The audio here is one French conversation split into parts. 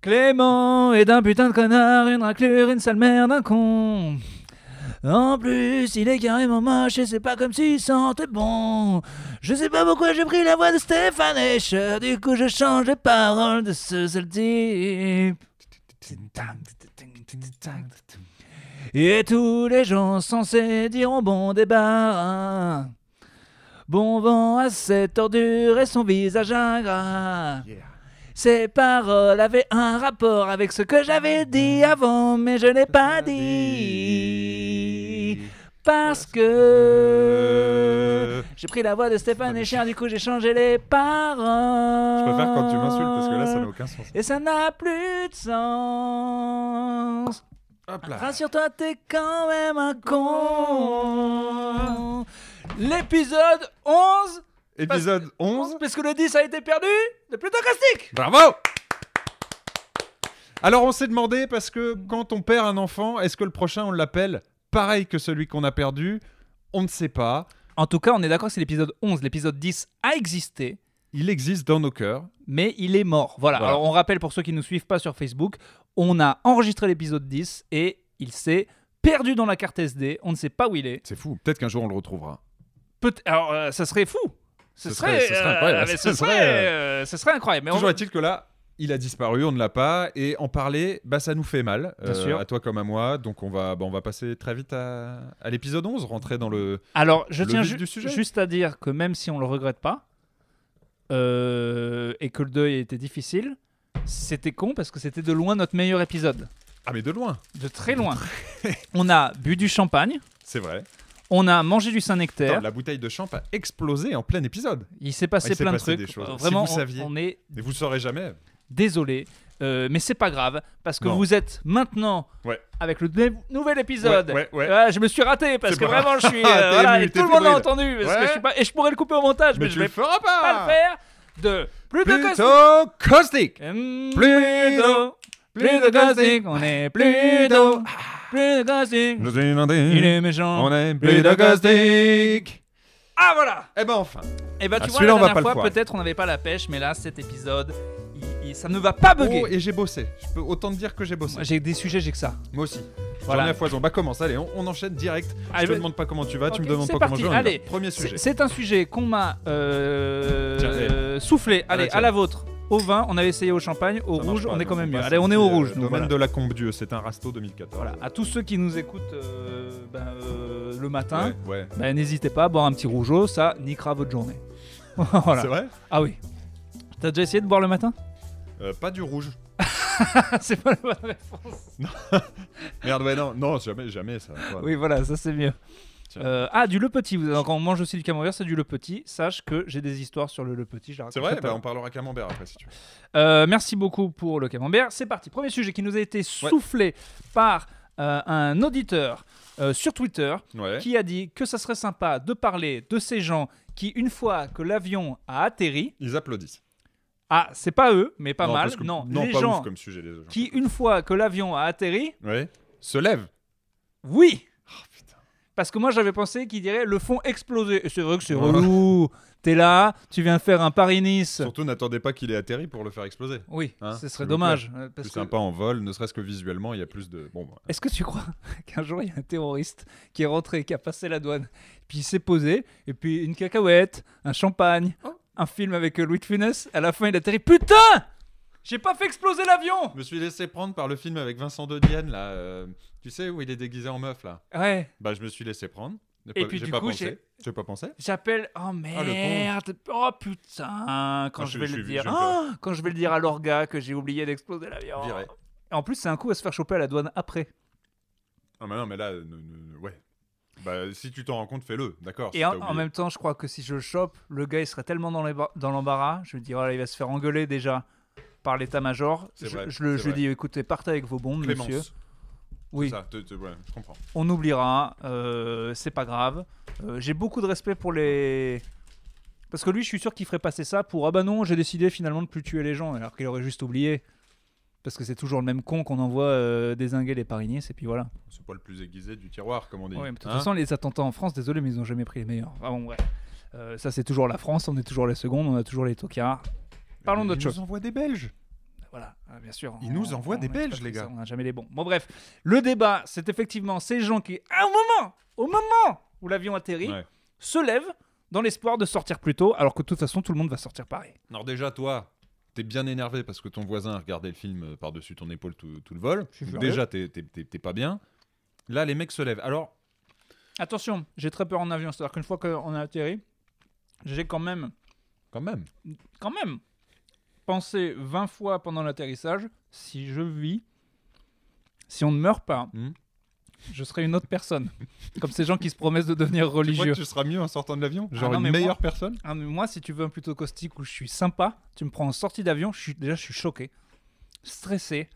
Clément est d'un putain de connard, une raclure, une sale merde, un con. En plus, il est carrément moche et c'est pas comme s'il sentait bon. Je sais pas pourquoi j'ai pris la voix de Stéphane Escher, du coup je change les paroles de ce seul type. Et tous les gens censés diront bon débarras. Bon vent à cette ordure et son visage ingrat. Ces paroles avaient un rapport avec ce que j'avais dit avant, mais je n'ai pas dit. Parce que j'ai pris la voix de Stéphane et Echer, du coup j'ai changé les paroles. Je préfère quand tu m'insultes parce que là ça n'a aucun sens. Et ça n'a plus de sens. Rassure-toi, t'es quand même un con. L'épisode 11 épisode 11. Parce que le 10 a été perdu de classique. Bravo Alors on s'est demandé, parce que quand on perd un enfant, est-ce que le prochain on l'appelle pareil que celui qu'on a perdu On ne sait pas. En tout cas, on est d'accord c'est l'épisode 11. L'épisode 10 a existé. Il existe dans nos cœurs. Mais il est mort. Voilà. Alors on rappelle pour ceux qui ne nous suivent pas sur Facebook, on a enregistré l'épisode 10 et il s'est perdu dans la carte SD. On ne sait pas où il est. C'est fou. Peut-être qu'un jour on le retrouvera. Peut alors, euh, ça serait fou. Ce, serait, serait, incroyable. ce, serait, incroyable. toujours est-il que là, il a disparu, on ne l'a pas, et en parler, bah, ça nous fait mal, euh, à toi comme à moi, donc on va, bah, on va passer très vite à, l'épisode 11, rentrer dans le Alors, je tiens juste à dire que même si on le regrette pas, euh, et que le deuil était difficile, c'était con parce que c'était de loin notre meilleur épisode. Ah mais de loin De très loin. on a bu du champagne. C'est vrai. On a mangé du Saint-Nectaire. la bouteille de champ a explosé en plein épisode. Il s'est passé plein de trucs. Euh, vraiment, Si vous saviez. est Mais vous le saurez jamais. désolé, euh, mais c'est pas grave parce que vous êtes maintenant Ouais. avec le nouvel épisode. Ouais, ah, je me suis raté parce que vraiment je suis ah, euh, et tout le monde l'a entendu et je pourrais le couper au montage mais, je ne le ferai pas de plus de Plutôt Plutôt hum, Plus on est plus Ah, plus de ghosting Je suis Il est méchant. On aime plus de Ah voilà Et eh ben enfin. Et eh ben tu ah, vois, la dernière fois, peut-être on n'avait pas la pêche, mais là, cet épisode, ça ne va pas bugger. Oh, et j'ai bossé. Je peux autant te dire que j'ai bossé. j'ai des sujets, j'ai que ça. Moi aussi. Voilà. J'en ai à foison. Bah commence, allez, on, enchaîne direct. je te demande pas comment tu vas, tu me demandes pas comment je vais. Allez, premier sujet. C'est un sujet qu'on m'a euh, soufflé. Allez, à la vôtre au vin, on avait essayé au champagne, au rouge, on est quand même mieux. Allez, on est au rouge. Le euh, domaine de la Combe Dieu, c'est un rasteau 2014. Voilà, à tous ceux qui nous écoutent euh, ben, le matin, ben, n'hésitez pas à boire un petit rougeau, ça niquera votre journée. C'est vrai Ah oui. T'as déjà essayé de boire le matin euh, pas du rouge. c'est pas la bonne réponse. Merde, ouais, non, non, jamais, jamais ça. Oui, voilà, ça c'est mieux. Euh, ah, du Le Petit. Quand on mange aussi du camembert, c'est du Le Petit. Sache que j'ai des histoires sur le Le Petit. C'est vrai, bah, on parlera camembert après si tu veux. Euh, merci beaucoup pour le camembert. C'est parti. Premier sujet qui nous a été soufflé par un auditeur sur Twitter qui a dit que ça serait sympa de parler de ces gens qui, une fois que l'avion a atterri, ils applaudissent. Ah, c'est pas eux, mais pas mal. non, les gens, comme sujet, gens qui, une fois que l'avion a atterri, se lèvent. Oui. Oh, putain. Parce que moi, j'avais pensé qu'il dirait le fond explosé. C'est vrai que c'est relou. T'es là, tu viens faire un Paris-Nice. Surtout, n'attendez pas qu'il ait atterri pour le faire exploser. Oui, hein, ce serait dommage. Euh, parce plus que... sympa en vol, ne serait-ce que visuellement, il y a plus de. Bon, Est-ce que tu crois qu'un jour, il y a un terroriste qui est rentré, qui a passé la douane, puis il s'est posé, et puis une cacahuète, un champagne, oh un film avec euh, Louis de À la fin, il atterrit. Putain J'ai pas fait exploser l'avion Je me suis laissé prendre par le film avec Vincent Dodienne, là. Euh, tu sais, où il est déguisé en meuf, là. Ouais. Bah, je me suis laissé prendre. J'ai Et pas- puis, j'ai pas pensé. j'ai- pas pensé. J'appelle. Oh ah, merde. Oh, putain. Ah, quand je, vais le dire. Ah, quand je vais le dire à l'orga que j'ai oublié d'exploser l'avion. En plus, c'est un coup à se faire choper à la douane après. Ah, mais non, mais là, euh, ouais. Bah, si tu t'en rends compte, fais-le, d'accord. Et en, même temps, je crois que si je le chope, le gars il serait tellement dans l'embarras, je me dis, voilà, oh il va se faire engueuler déjà par l'état-major. Je, lui dis, écoutez, partez avec vos bombes, monsieur. Oui. On oubliera, euh, c'est pas grave. Euh, j'ai beaucoup de respect pour les. Parce que lui, je suis sûr qu'il ferait passer ça pour Ah bah non, j'ai décidé finalement de plus tuer les gens, alors qu'il aurait juste oublié parce que c'est toujours le même con qu'on envoie des euh, désinguer les Paris et puis voilà. C'est pas le plus aiguisé du tiroir, comme on dit. de toute hein façon, les attentats en France, désolé, mais ils ont jamais pris les meilleurs. Ah bon, ouais. Euh, ça, c'est toujours la France, on est toujours les secondes, on a toujours les tocards. Parlons d'autre chose. Ils nous envoient des Belges. Bah voilà, ah, bien sûr. Ils nous envoient des Belges, les gars. on n'a jamais les bons. Bon, bref, le débat, c'est effectivement ces gens qui, à un moment, au moment où l'avion atterrit, se lèvent dans l'espoir de sortir plus tôt, alors que de toute façon, tout le monde va sortir pareil. Non, déjà, toi, t'es bien énervé parce que ton voisin a regardé le film euh, par-dessus ton épaule tout, le vol. déjà, t'es pas bien. Là, les mecs se lèvent. Alors. Attention, j'ai très peur en avion. C'est-à-dire qu'une fois qu'on a atterri, j'ai quand même. Quand même. Quand même. Pensé 20 fois pendant l'atterrissage, si je vis, si on ne meurt pas, hmm je serai une autre personne. Comme ces gens qui se promettent de devenir religieux. Tu, seras mieux en sortant de l'avion ah Genre une meilleure personne ah, Moi, si tu veux un plutôt caustique où je suis sympa, tu me prends en sortie d'avion, je suis, déjà je suis choqué, stressé,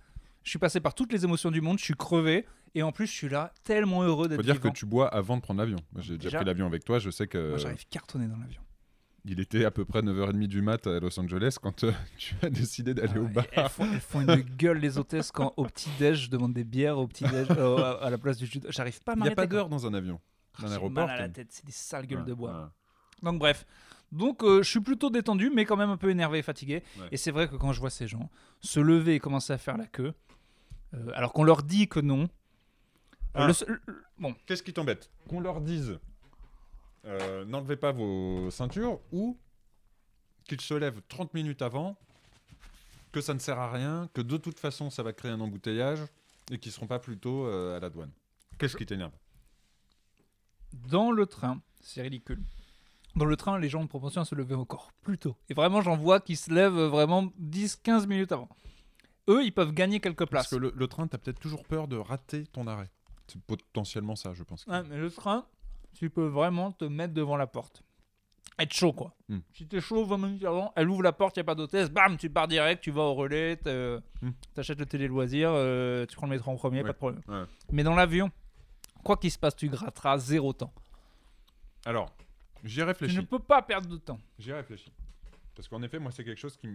je suis passé par toutes les émotions du monde, je suis crevé, et en plus je suis là tellement heureux d'être Faut dire que tu bois avant de prendre l'avion. J'ai déjà, pris l'avion avec toi, je sais que... Moi j'arrive cartonné dans l'avion il était à peu près 9h30 du mat à Los Angeles quand euh, tu as décidé d'aller au ah, bar. Elles font, une gueule, les hôtesses, quand au petit-déj, je demande des bières au petit-déj, euh, à, la place du J'arrive pas mal. Il n'y a pas d'heure dans un avion, ah, dans un aéroport. Mal à la tête, c'est des sales gueules de bois. Donc, bref. Donc, euh, je suis plutôt détendu, mais quand même un peu énervé et fatigué. Et c'est vrai que quand je vois ces gens se lever et commencer à faire la queue, alors qu'on leur dit que non. Ah. bon. Qu'est-ce qui t'embête Qu'on leur dise euh, n'enlevez pas vos ceintures ou qu'ils se lèvent 30 minutes avant, que ça ne sert à rien, que de toute façon ça va créer un embouteillage et qu'ils ne seront pas plus tôt euh, à la douane. Qu'est-ce qui t'énerve Dans le train, c'est ridicule. Dans le train, les gens ont propension à se lever encore plus tôt. Et vraiment, j'en vois qui se lèvent vraiment 10-15 minutes avant. Eux, ils peuvent gagner quelques places. Parce que le, train, tu as peut-être toujours peur de rater ton arrêt. C'est potentiellement ça, je pense. Ouais, mais le train, tu peux vraiment te mettre devant la porte. Être chaud, quoi. Hmm. Si t'es chaud 20 minutes avant, elle ouvre la porte, il n'y a pas d'hôtesse, bam, tu pars direct, tu vas au relais, euh, hmm. t'achètes le télé-loisir, euh, tu prends le métro en premier, pas de problème. Mais dans l'avion, quoi qu'il se passe, tu gratteras zéro temps. Alors, j'y réfléchi. Tu ne peux pas perdre de temps. J'y réfléchi. Parce qu'en effet, moi, c'est quelque chose qui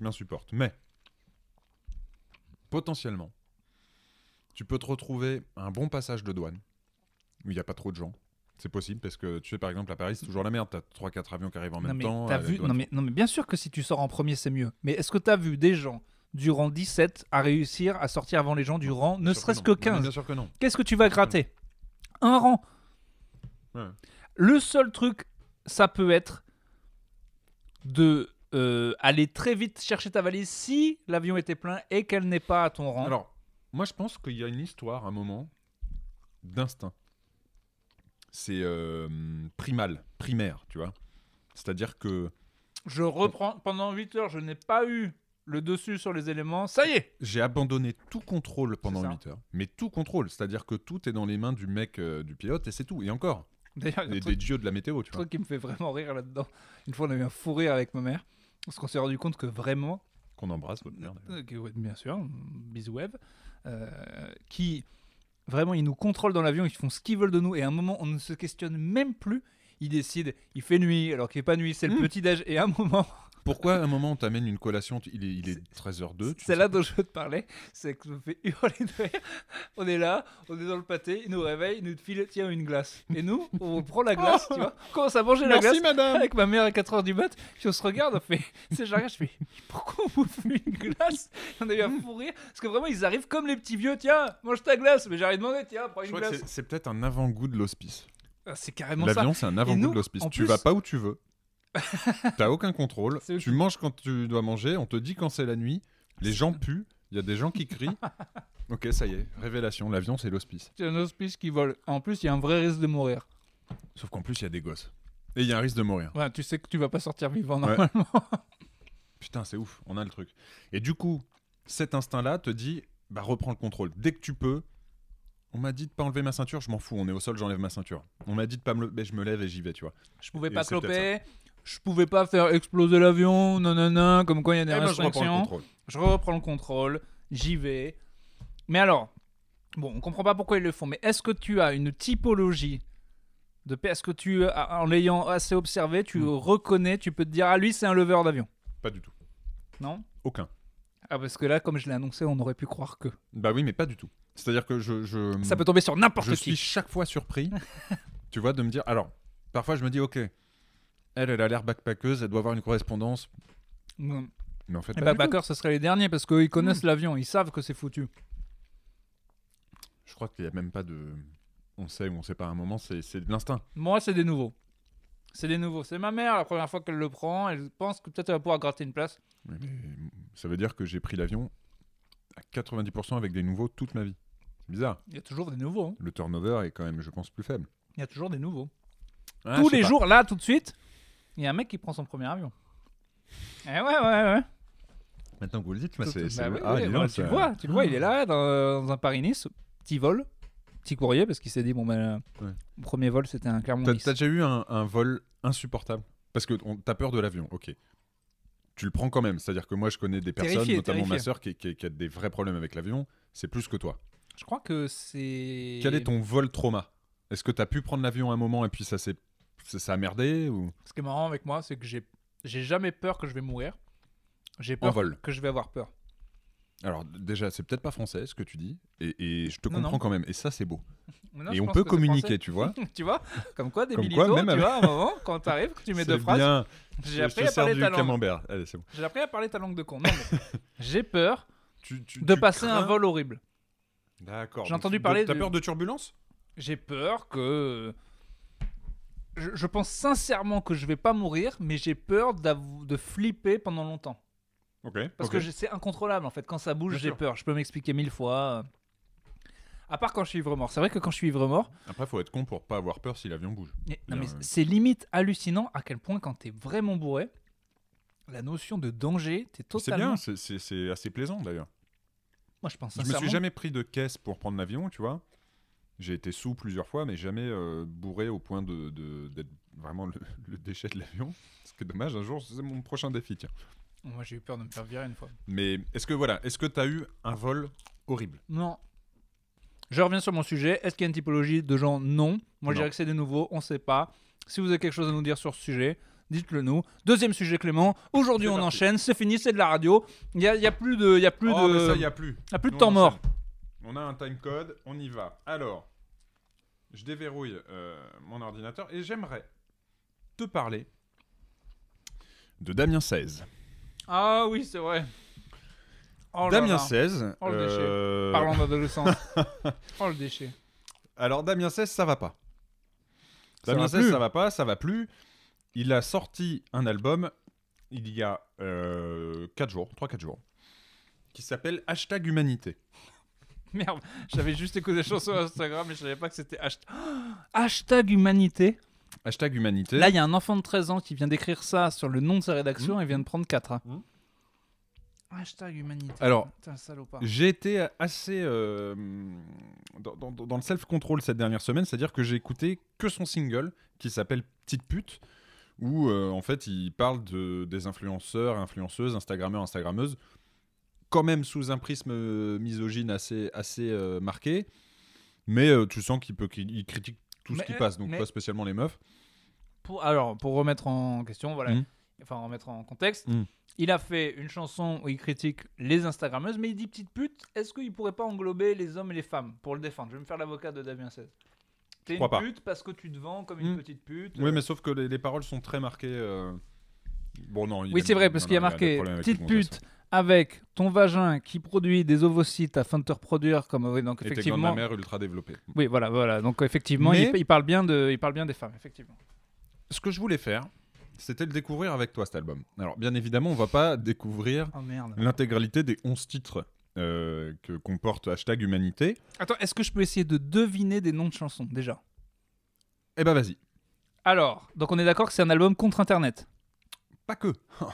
m'insupporte. Mais, potentiellement, tu peux te retrouver un bon passage de douane où il n'y a pas trop de gens c'est possible parce que tu sais, par exemple, à Paris, c'est toujours la merde. T'as 3-4 avions qui arrivent en même temps. Euh, vu... non, mais, mais bien sûr que si tu sors en premier, c'est mieux. Mais est-ce que t'as vu des gens durant 17 à réussir à sortir avant les gens du rang, ne serait-ce que, 15 Bien sûr que non. Qu'est-ce que tu vas gratter Un rang. Le seul truc, ça peut être de euh, aller très vite chercher ta valise si l'avion était plein et qu'elle n'est pas à ton rang. Alors, moi, je pense qu'il y a une histoire, un moment d'instinct c'est euh, primal, primaire, tu vois. C'est-à-dire que. Je reprends. Pendant 8 heures, je n'ai pas eu le dessus sur les éléments. Ça y est J'ai abandonné tout contrôle pendant 8 heures. Mais tout contrôle. C'est-à-dire que tout est dans les mains du mec, euh, du pilote, et c'est tout. Et encore. D'ailleurs, des, dieux de la météo, tu vois. truc qui me fait vraiment rire là-dedans. Une fois, on a eu un fourré avec ma mère. Parce qu'on s'est rendu compte que vraiment. Qu'on embrasse votre mère. Euh, bien sûr. Bisous, web. qui Vraiment, ils nous contrôlent dans l'avion, ils font ce qu'ils veulent de nous. Et à un moment, on ne se questionne même plus. Ils décident, il fait nuit alors qu'il n'est pas nuit, c'est le hmm. petit déj. Et à un moment, pourquoi à un moment on t'amène une collation Il est, 13h02. C'est là dont je veux te parler, c'est que je me fais hurler de rire. On est là, on est dans le pâté, ils nous réveillent, ils nous file, tiens, une glace. Et nous, on prend la glace, tu vois, on oh commence à manger la glace avec ma mère à 4h du mat, puis on se regarde, on fait, c'est j'arrive, je fais, pourquoi on vous fait une glace On a eu un fou parce que vraiment, ils arrivent comme les petits vieux, tiens, mange ta glace, mais rien demandé, tiens, prends une glace. c'est- peut-être un avant-goût de l'hospice. Ah, c'est carrément ça. L'avion, c'est un avant-goût de l'hospice. Tu vas pas où tu veux. T'as aucun contrôle. Tu manges quand tu dois manger. On te dit quand c'est la nuit. Les gens puent. Il y a des gens qui crient. ok, ça y est. Révélation. L'avion, c'est l'hospice. C'est un hospice qui vole. En plus, il y a un vrai risque de mourir. Sauf qu'en plus, il y a des gosses. Et il y a un risque de mourir. Ouais, tu sais que tu vas pas sortir vivant normalement. Putain, c'est ouf. On a le truc. Et du coup, cet instinct-là te dit bah, reprends le contrôle. Dès que tu peux, on m'a dit de pas enlever ma ceinture, je m'en fous, on est au sol, j'enlève ma ceinture. On m'a dit de pas me lever, je me lève et j'y vais, tu vois. Je pouvais pas cloper, je pouvais pas faire exploser l'avion, non, comme quoi il y a des eh ben, restrictions. je reprends le contrôle, j'y vais. Mais alors, bon, on comprend pas pourquoi ils le font, mais est-ce que tu as une typologie de Est-ce que tu, en l'ayant assez observé, tu hmm. reconnais, tu peux te dire, ah lui, c'est un leveur d'avion Pas du tout. Non Aucun. Ah, parce que là, comme je l'ai annoncé, on aurait pu croire que. Bah oui, mais pas du tout. C'est-à-dire que je, je, Ça peut tomber sur n'importe qui. Je suis chaque fois surpris, tu vois, de me dire. Alors, parfois, je me dis, ok, elle, elle a l'air backpackeuse, elle doit avoir une correspondance. Non. Mais en fait, les eh bah, backpackers, ce serait les derniers parce qu'ils connaissent hmm. l'avion, ils savent que c'est foutu. Je crois qu'il n'y a même pas de. On sait ou on sait pas à un moment, c'est de l'instinct. Moi, c'est des nouveaux. C'est des nouveaux. C'est ma mère, la première fois qu'elle le prend, elle pense que peut-être elle va pouvoir gratter une place. mais ça veut dire que j'ai pris l'avion à 90% avec des nouveaux toute ma vie. bizarre. Il y a toujours des nouveaux. Hein. Le turnover est quand même, je pense, plus faible. Il y a toujours des nouveaux. Ah, Tous les jours, là, tout de suite, il y a un mec qui prend son premier avion. Eh ouais, ouais, ouais. Maintenant que vous le dites, c'est. Bah ah, bah, tu le vois, tu le vois, il est là dans, un Paris-Nice, petit vol, petit courrier, parce qu'il s'est dit bon, ben, euh, premier vol, c'était un Clermont. T'as déjà eu un, vol insupportable Parce que t'as peur de l'avion, ok. Tu le prends quand même, c'est-à-dire que moi, je connais des personnes, notamment ma soeur, qui, qui, a des vrais problèmes avec l'avion, c'est plus que toi. Je crois que c'est. Quel est ton vol trauma Est-ce que t'as pu prendre l'avion un moment et puis ça s'est ça a merdé ou... Ce qui est marrant avec moi, c'est que j'ai, j'ai jamais peur que je vais mourir. J'ai peur que je vais avoir peur. Alors déjà, c'est peut-être pas français ce que tu dis, et, je te comprends quand même, et ça c'est beau. et on peut communiquer, tu vois. tu vois, comme quoi des comme tu vois, à un moment, quand t'arrives, que tu mets deux phrases. J'ai appris à parler ta langue. Allez, bon. J'ai appris à parler ta langue de con. j'ai peur de passer un vol horrible. D'accord. J'ai entendu parler. T'as peur de turbulence J'ai peur que je, pense sincèrement que je vais pas mourir, mais j'ai peur de flipper pendant longtemps. Parce que c'est incontrôlable en fait. Quand ça bouge, j'ai peur. Je peux m'expliquer mille fois. À part quand je suis ivre-mort. C'est vrai que quand je suis ivre-mort. Après, faut être con pour pas avoir peur si l'avion bouge. Eh, mais euh, c'est limite hallucinant à quel point quand t'es vraiment bourré, la notion de danger, t'es totalement. C'est bien, c'est assez plaisant d'ailleurs. Moi, je pense. Je me suis jamais pris de caisse pour prendre l'avion, tu vois. J'ai été sous plusieurs fois, mais jamais euh, bourré au point d'être de, d'être vraiment le, déchet de l'avion. Ce qui est dommage, un jour, c'est mon prochain défi, tiens. Moi, j'ai eu peur de me faire virer une fois. Mais est-ce que, voilà, est-ce que t'as eu un vol horrible Non. Je reviens sur mon sujet. Est-ce qu'il y a une typologie de gens Non. Moi, je dirais que c'est des nouveaux, on ne sait pas. Si vous avez quelque chose à nous dire sur ce sujet, dites-le nous. Deuxième sujet, Clément. Aujourd'hui, on enchaîne. C'est fini, c'est de la radio. Il n'y a, y a plus de. Il a plus de. Il a plus. a plus de temps mort. On a un timecode, on y va. Alors, je déverrouille euh, mon ordinateur et j'aimerais te parler de Damien 16. Ah oui, c'est vrai. Oh Damien 16. Oh le déchet. Euh, d'adolescence. oh le déchet. Alors Damien 16, ça va pas. Damien 16, ça va pas, ça va plus. Il a sorti un album il y a 4 euh, jours, 3-4 jours, qui s'appelle Hashtag Humanité. Merde, j'avais juste écouté des chansons sur Instagram et je savais pas que c'était hashtag... humanité. Hashtag humanité. Là, il y a un enfant de 13 ans qui vient d'écrire ça sur le nom de sa rédaction mmh. et vient de prendre 4. Hein. Mmh. Hashtag humanité. Alors, j'ai été assez euh, dans, le self-control cette dernière semaine, c'est-à-dire que j'ai écouté que son single qui s'appelle Petite pute, où euh, en fait il parle de, des influenceurs, influenceuses, Instagrammeurs, Instagrammeuses quand même sous un prisme euh, misogyne assez, assez euh, marqué. Mais euh, tu sens qu'il peut, qu'il critique tout ce qui passe, donc pas spécialement les meufs. Pour, alors, pour remettre en question, voilà, mmh. enfin remettre en contexte, mmh. il a fait une chanson où il critique les Instagrammeuses, mais il dit petite pute, est-ce qu'il pourrait pas englober les hommes et les femmes pour le défendre Je vais me faire l'avocat de Damien 16. T'es une pute parce que tu te vends comme une mmh. petite pute. Oui, mais sauf que les, paroles sont très marquées. Bon, non. oui, c'est vrai, parce qu'il y a marqué petite pute, avec ton vagin qui produit des ovocytes afin de te reproduire comme oui, donc effectivement mère ultra développée. Oui, voilà, voilà. Donc effectivement, il, parle bien de il parle bien des femmes, effectivement. Ce que je voulais faire, c'était le découvrir avec toi cet album. Alors bien évidemment, on va pas découvrir oh, l'intégralité des 11 titres euh, que comporte hashtag humanité. Attends, est-ce que je peux essayer de deviner des noms de chansons déjà Eh ben vas-y. Alors, donc on est d'accord que c'est un album contre Internet Pas que.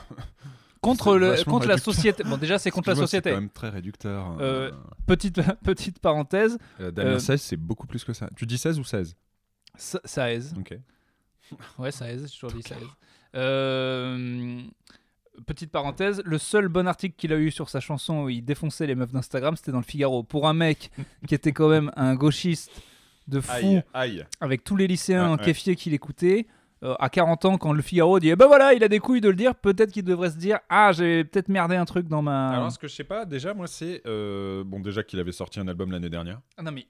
contre, le, contre la société. Bon, déjà, c'est contre la société. C'est quand même très réducteur. Hein. Euh, petite, petite parenthèse. Euh, D'ailleurs, 16, c'est beaucoup plus que ça. Tu dis 16 ou 16 16. Ok. Ouais, 16, j'ai toujours dit 16. Euh, petite parenthèse, le seul bon article qu'il a eu sur sa chanson où il défonçait les meufs d'Instagram, c'était dans le Figaro. Pour un mec qui était quand même un gauchiste de fou, avec tous les lycéens en ouais. qu'il écoutait, euh, à 40 ans, quand le Figaro dit eh ben voilà, il a des couilles de le dire, peut-être qu'il devrait se dire ah, j'ai peut-être merdé un truc dans ma. Alors, ce que je sais pas, déjà, moi, c'est. Euh, bon, déjà qu'il avait sorti un album l'année dernière. Ah, non, mais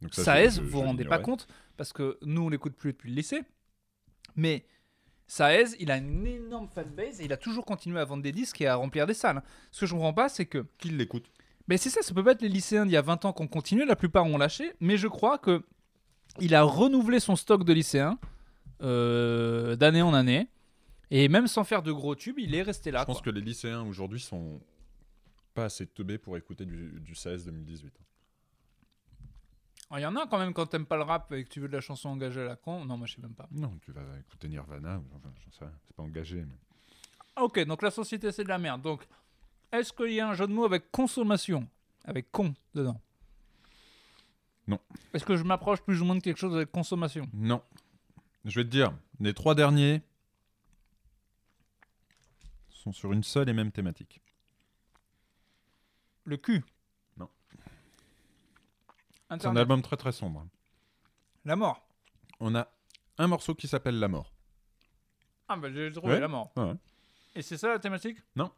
Donc Saez, vous vous rendez pas compte, parce que nous, on l'écoute plus depuis le lycée. Mais Saez, il a une énorme fanbase et il a toujours continué à vendre des disques et à remplir des salles. Ce que je comprends pas, c'est que. Qui l'écoute Mais c'est ça, ça peut pas être les lycéens d'il y a 20 ans qu'on continue. la plupart ont lâché, mais je crois que. Il a renouvelé son stock de lycéens euh, d'année en année. Et même sans faire de gros tubes, il est resté là. Je pense que les lycéens aujourd'hui sont pas assez teubés pour écouter du, du 2018. Il y en a quand même quand t'aimes pas le rap et que tu veux de la chanson engagée à la con. Non, moi je sais même pas. Non, tu vas écouter Nirvana, enfin, C'est pas engagé. Ok, donc la société c'est de la merde. Donc, est-ce qu'il y a un jeu de mots avec consommation Avec con dedans Non. Est-ce que je m'approche plus ou moins de quelque chose avec consommation Non. Je vais te dire, les trois derniers sont sur une seule et même thématique. Le cul. Non. C'est un album très très sombre. La mort. On a un morceau qui s'appelle La mort. Ah bah j'ai trouvé la mort. Et c'est ça la thématique Non.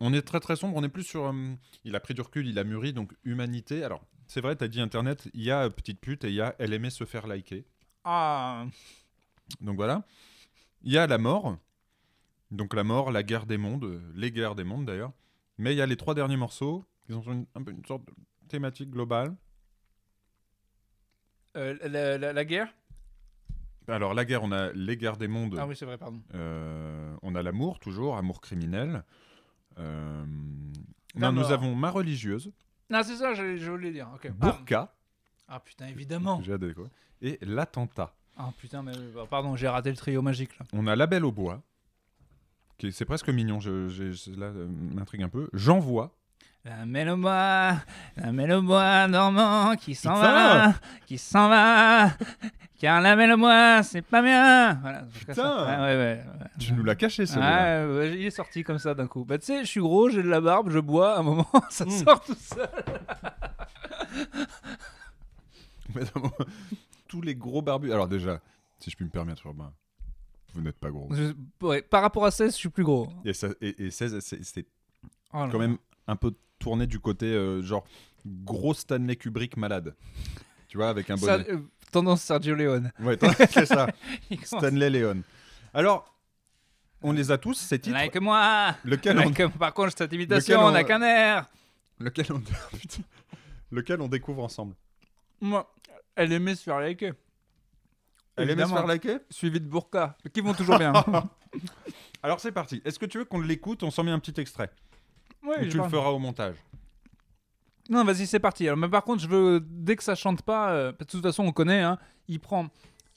On est très très sombre, on est plus sur... Euh, il a pris du recul, il a mûri, donc humanité. Alors, c'est vrai, t'as dit Internet, il y a euh, Petite pute et il y a Elle aimait se faire liker. Ah Donc voilà. Il y a la mort. Donc la mort, la guerre des mondes, les guerres des mondes d'ailleurs. Mais il y a les trois derniers morceaux Ils ont une, un une sorte de thématique globale. Euh, la, guerre Alors la guerre, on a les guerres des mondes. Ah oui, c'est vrai, pardon. Euh, on a l'amour toujours, amour criminel. Euh, non, nous avons ma religieuse. Non, c'est ça, je, je voulais dire. Okay. Ah. Ah putain, évidemment. J'ai adoré, quoi. Et l'attentat. Ah putain, mais euh, bah, pardon, j'ai raté le trio magique là. On a La Belle au Bois. C'est presque mignon, je, je- euh, m'intrigue un peu. J'envoie. La belle au bois, la belle au bois dormant qui s'en va, qui s'en va, car la belle au bois c'est pas bien. Putain. Tu nous l'as caché, celui ah, il est sorti comme ça d'un coup. Bah, tu sais, je suis gros, j'ai de la barbe, je bois, à un moment, ça hmm. sort tout seul. Tous les gros barbus. Alors déjà, si je puis me permettre, vous n'êtes pas gros. par rapport à 16, je suis plus gros. Et, ça, et, 16, c'est oh quand même un peu tourné du côté euh, genre gros Stanley Kubrick malade. Tu vois, avec un bonnet. Euh, tendance Sergio Leone. Ouais, c'est ça. Stanley Leone. Alors, on les a tous, ces titres. que moi lequel on... Par contre, cette imitation, on a qu'un air Lequel on... Lequel on découvre ensemble. Moi, elle aimait se faire liker. Elle aimait se faire Suivi de Burka, qui vont toujours bien. Alors c'est parti. Est-ce que tu veux qu'on l'écoute On s'en met un petit extrait. et tu le feras au montage Non, vas-y, c'est parti. mais par contre, je veux, dès que ça chante pas, euh, de toute façon, on connaît, hein, il prend.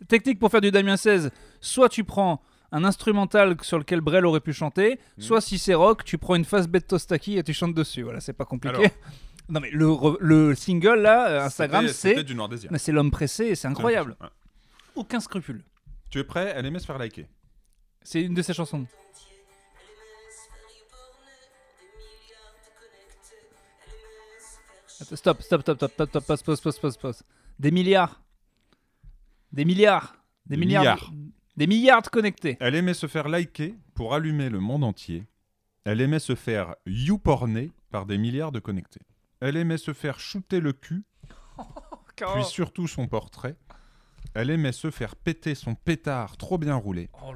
Technique pour faire du Damien 16, soit tu prends un instrumental sur lequel Brel aurait pu chanter, hmm. soit si c'est rock, tu prends une face bête Tostaki et tu chantes dessus. Voilà, c'est pas compliqué. Non, mais le, le single, là, euh, Instagram, c'est. du C'est l'homme pressé et c'est incroyable. Aucun scrupule. Tu es prêt Elle aimait se faire liker. C'est une de ses chansons. Stop, stop, stop, stop, stop, stop, pause, Des milliards. Des milliards. Des milliards. Des milliards de connectés. Elle aimait se faire liker pour allumer le monde entier. Elle aimait se faire youporner par des milliards de connectés. Elle aimait se faire shooter le cul, puis surtout son portrait. Elle aimait se faire péter son pétard trop bien roulé. Oh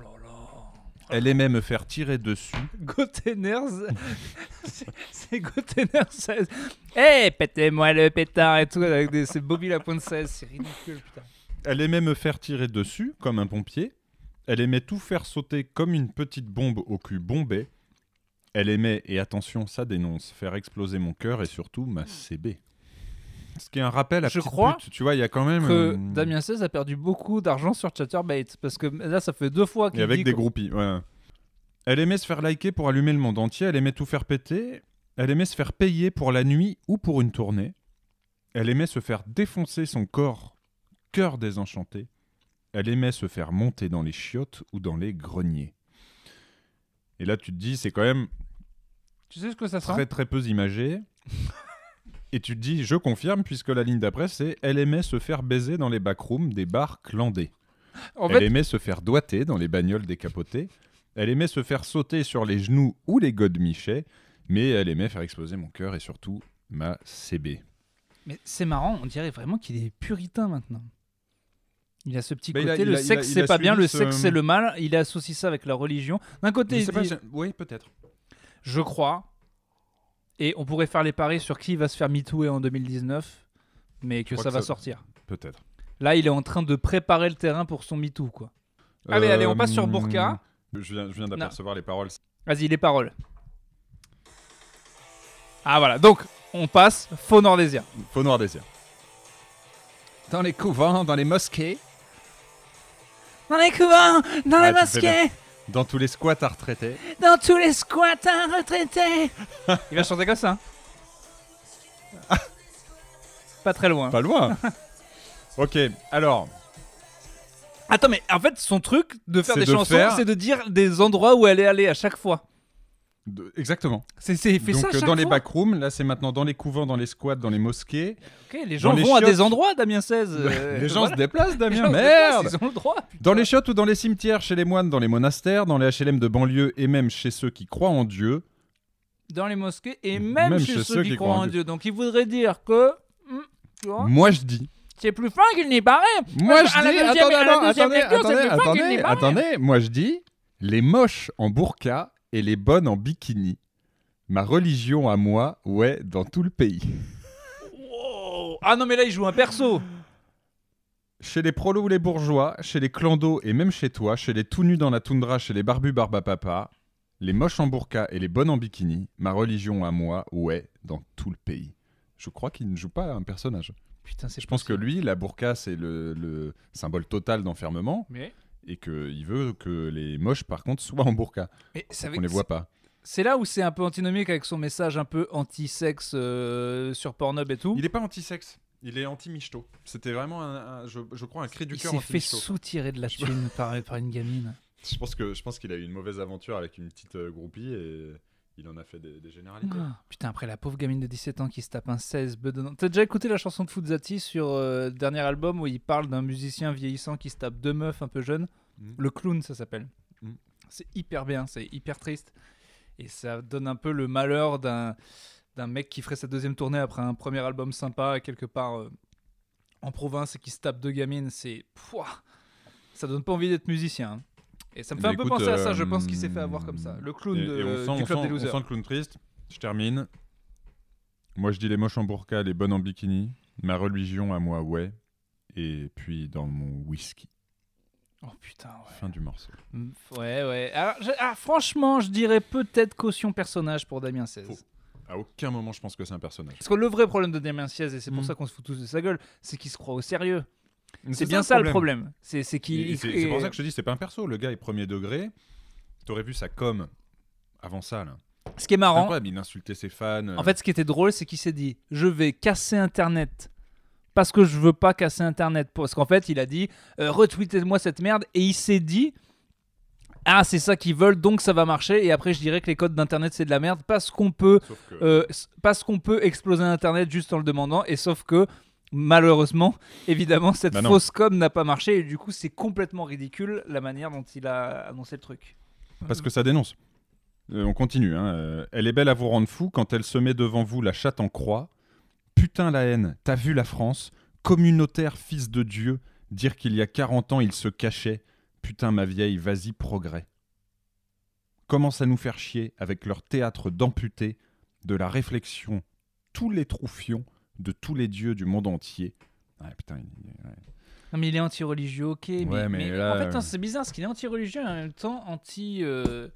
Elle aimait me faire tirer dessus. Goteners C'est Goteners Hé, eh, pétez-moi le pétard et tout, avec des, Bobby la pointe 16, c'est ridicule, putain. Elle aimait me faire tirer dessus, comme un pompier. Elle aimait tout faire sauter comme une petite bombe au cul bombé. Elle aimait, et attention, ça dénonce, faire exploser mon cœur et surtout ma CB. Ce qui est un rappel à Je crois tu vois, il y a quand même... Que euh, Damien 16 a perdu beaucoup d'argent sur Chatterbait, parce que là, ça fait deux fois qu'il Et avec des groupies, ouais. Elle aimait se faire liker pour allumer le monde entier, elle aimait tout faire péter, elle aimait se faire payer pour la nuit ou pour une tournée, elle aimait se faire défoncer son corps, cœur désenchanté, elle aimait se faire monter dans les chiottes ou dans les greniers. Et là, tu te dis, c'est quand même. Tu sais ce que ça Très, très peu imagé. Et tu te dis, je confirme, puisque la ligne d'après, c'est Elle aimait se faire baiser dans les backrooms des bars clandés. Elle aimait se faire doiter dans les bagnoles décapotées. Elle aimait se faire sauter sur les genoux ou les michets. mais elle aimait faire exploser mon cœur et surtout ma CB. Mais c'est marrant, on dirait vraiment qu'il est puritain maintenant. Il a ce petit bah, côté, le sexe c'est pas bien, le sexe euh, c'est le mal, il associe ça avec la religion. D'un côté, il dit... oui peut-être. Je crois, et on pourrait faire les paris sur qui va se faire mitouer en 2019, mais que ça va sortir. Peut-être. Là, il est en train de préparer le terrain pour son MeToo, quoi. Allez, allez, on passe sur euh, Burka. Je viens, d'apercevoir les paroles. Vas-y, les paroles. Ah voilà, donc on passe faux nordésien. Faux désir Dans les couvents, dans les mosquées, dans les couvents, dans les ah, mosquées. Dans tous les squats à retraiter, Dans tous les squats à retraiter. Il va chanter comme ça. Hein. Pas très loin. Pas loin. ok, alors. Attends, mais en fait, son truc de faire des chansons, c'est de dire des endroits où elle est allée à chaque fois. Exactement. C'est fait euh, dans les backrooms, là c'est maintenant dans les couvents, dans les squats, dans les mosquées. ok les gens vont à des endroits, Damien 16. Euh, les gens se déplacent, Damien. Merde. droit. Dans les chiottes ou dans les cimetières, chez les moines, dans les monastères, dans les HLM de banlieue et même chez ceux qui croient en Dieu. Dans les mosquées et même, chez, ceux, qui, croient en Dieu. Donc il voudrait dire que. Hmm, moi je dis. C'est plus fin qu'il n'y paraît. Moi je dis. Attendez, attendez, attendez, moi je dis les moches en burqa et les bonnes en bikini. Ma religion à moi, ouais, dans tout le pays. Ah non, mais là, il joue un perso Chez les prolos ou les bourgeois, chez les clandos et même chez toi, chez les tout nus dans la toundra, chez les barbus barba papa. les moches en burqa et les bonnes en bikini, ma religion à moi, ouais, dans tout le pays. Je crois qu'il ne joue pas un personnage. Putain, Je pense que lui, la burqa, c'est le, le symbole total d'enfermement. Mais et qu'il veut que les moches, par contre, soient en burqa. Mais ça on les voit pas. C'est là où c'est un peu antinomique avec son message un peu anti-sexe euh, sur Pornhub et tout. Il n'est pas anti-sexe. Il est anti-michto. C'était vraiment, je, crois, un cri du cœur. Il s'est fait soutirer de la thune par, par une gamine. Je pense que je pense qu'il a eu une mauvaise aventure avec une petite euh, groupie et il en a fait des, des généralités. Ah, putain, après la pauvre gamine de 17 ans qui se tape un 16 bedonnant. T'as déjà écouté la chanson de Fuzati sur euh, le dernier album où il parle d'un musicien vieillissant qui se tape deux meufs un peu jeunes mm. Le clown, ça s'appelle. Mm. C'est hyper bien, c'est hyper triste. Et ça donne un peu le malheur d'un mec qui ferait sa deuxième tournée après un premier album sympa quelque part euh, en province et qui se tape deux gamines. C'est. Ça donne pas envie d'être musicien. Hein. Et ça me eh fait un ben, peu penser à ça, je pense qu'il s'est fait avoir comme ça. Euh, le clown du club des losers. On sent le clown triste. Je termine. Moi, je dis les moches en burqa, les bonnes en bikini. Ma religion à moi, ouais. Et puis dans mon whisky. Oh putain, ouais. Fin du morceau. Mm, ouais, ouais. Ah, franchement, je dirais peut-être caution personnage pour Damien 16. À aucun moment, je pense que c'est un personnage. Parce que le vrai problème de Damien 16, et c'est pour mm. ça qu'on se fout tous de sa gueule, c'est qu'il se croit au sérieux. C'est bien ça le problème. C'est pour ça que je te dis, c'est pas un perso. Le gars est premier degré. T'aurais vu sa com avant ça, là. Ce qui est marrant. ses fans. Euh. En fait, ce qui était drôle, c'est qu'il s'est dit Je vais casser Internet parce que je veux pas casser Internet. Parce qu'en fait, il a dit euh, Retweetez-moi cette merde. Et il s'est dit ah, c'est ça qu'ils veulent, donc ça va marcher. Et après, je dirais que les codes d'internet c'est de la merde parce qu'on peut, euh, parce qu'on peut exploser internet juste en le demandant. Et sauf que malheureusement, évidemment, cette bah fausse com n'a pas marché et du coup, c'est complètement ridicule la manière dont il a annoncé le truc. Parce que ça dénonce. Euh, on continue. Hein. Euh, elle est belle à vous rendre fou quand elle se met devant vous la chatte en croix. Putain la haine, t'as vu la France Communautaire fils de Dieu, dire qu'il y a 40 ans il se cachait. Putain ma vieille, vas-y progrès. Commence à nous faire chier avec leur théâtre d'amputés, de la réflexion, tous les troufions, de tous les dieux du monde entier. Ouais, putain, il- Non, mais il est anti-religieux, ok. mais- en fait, euh, c'est bizarre parce qu'il est anti-religieux en même temps anti. Euh,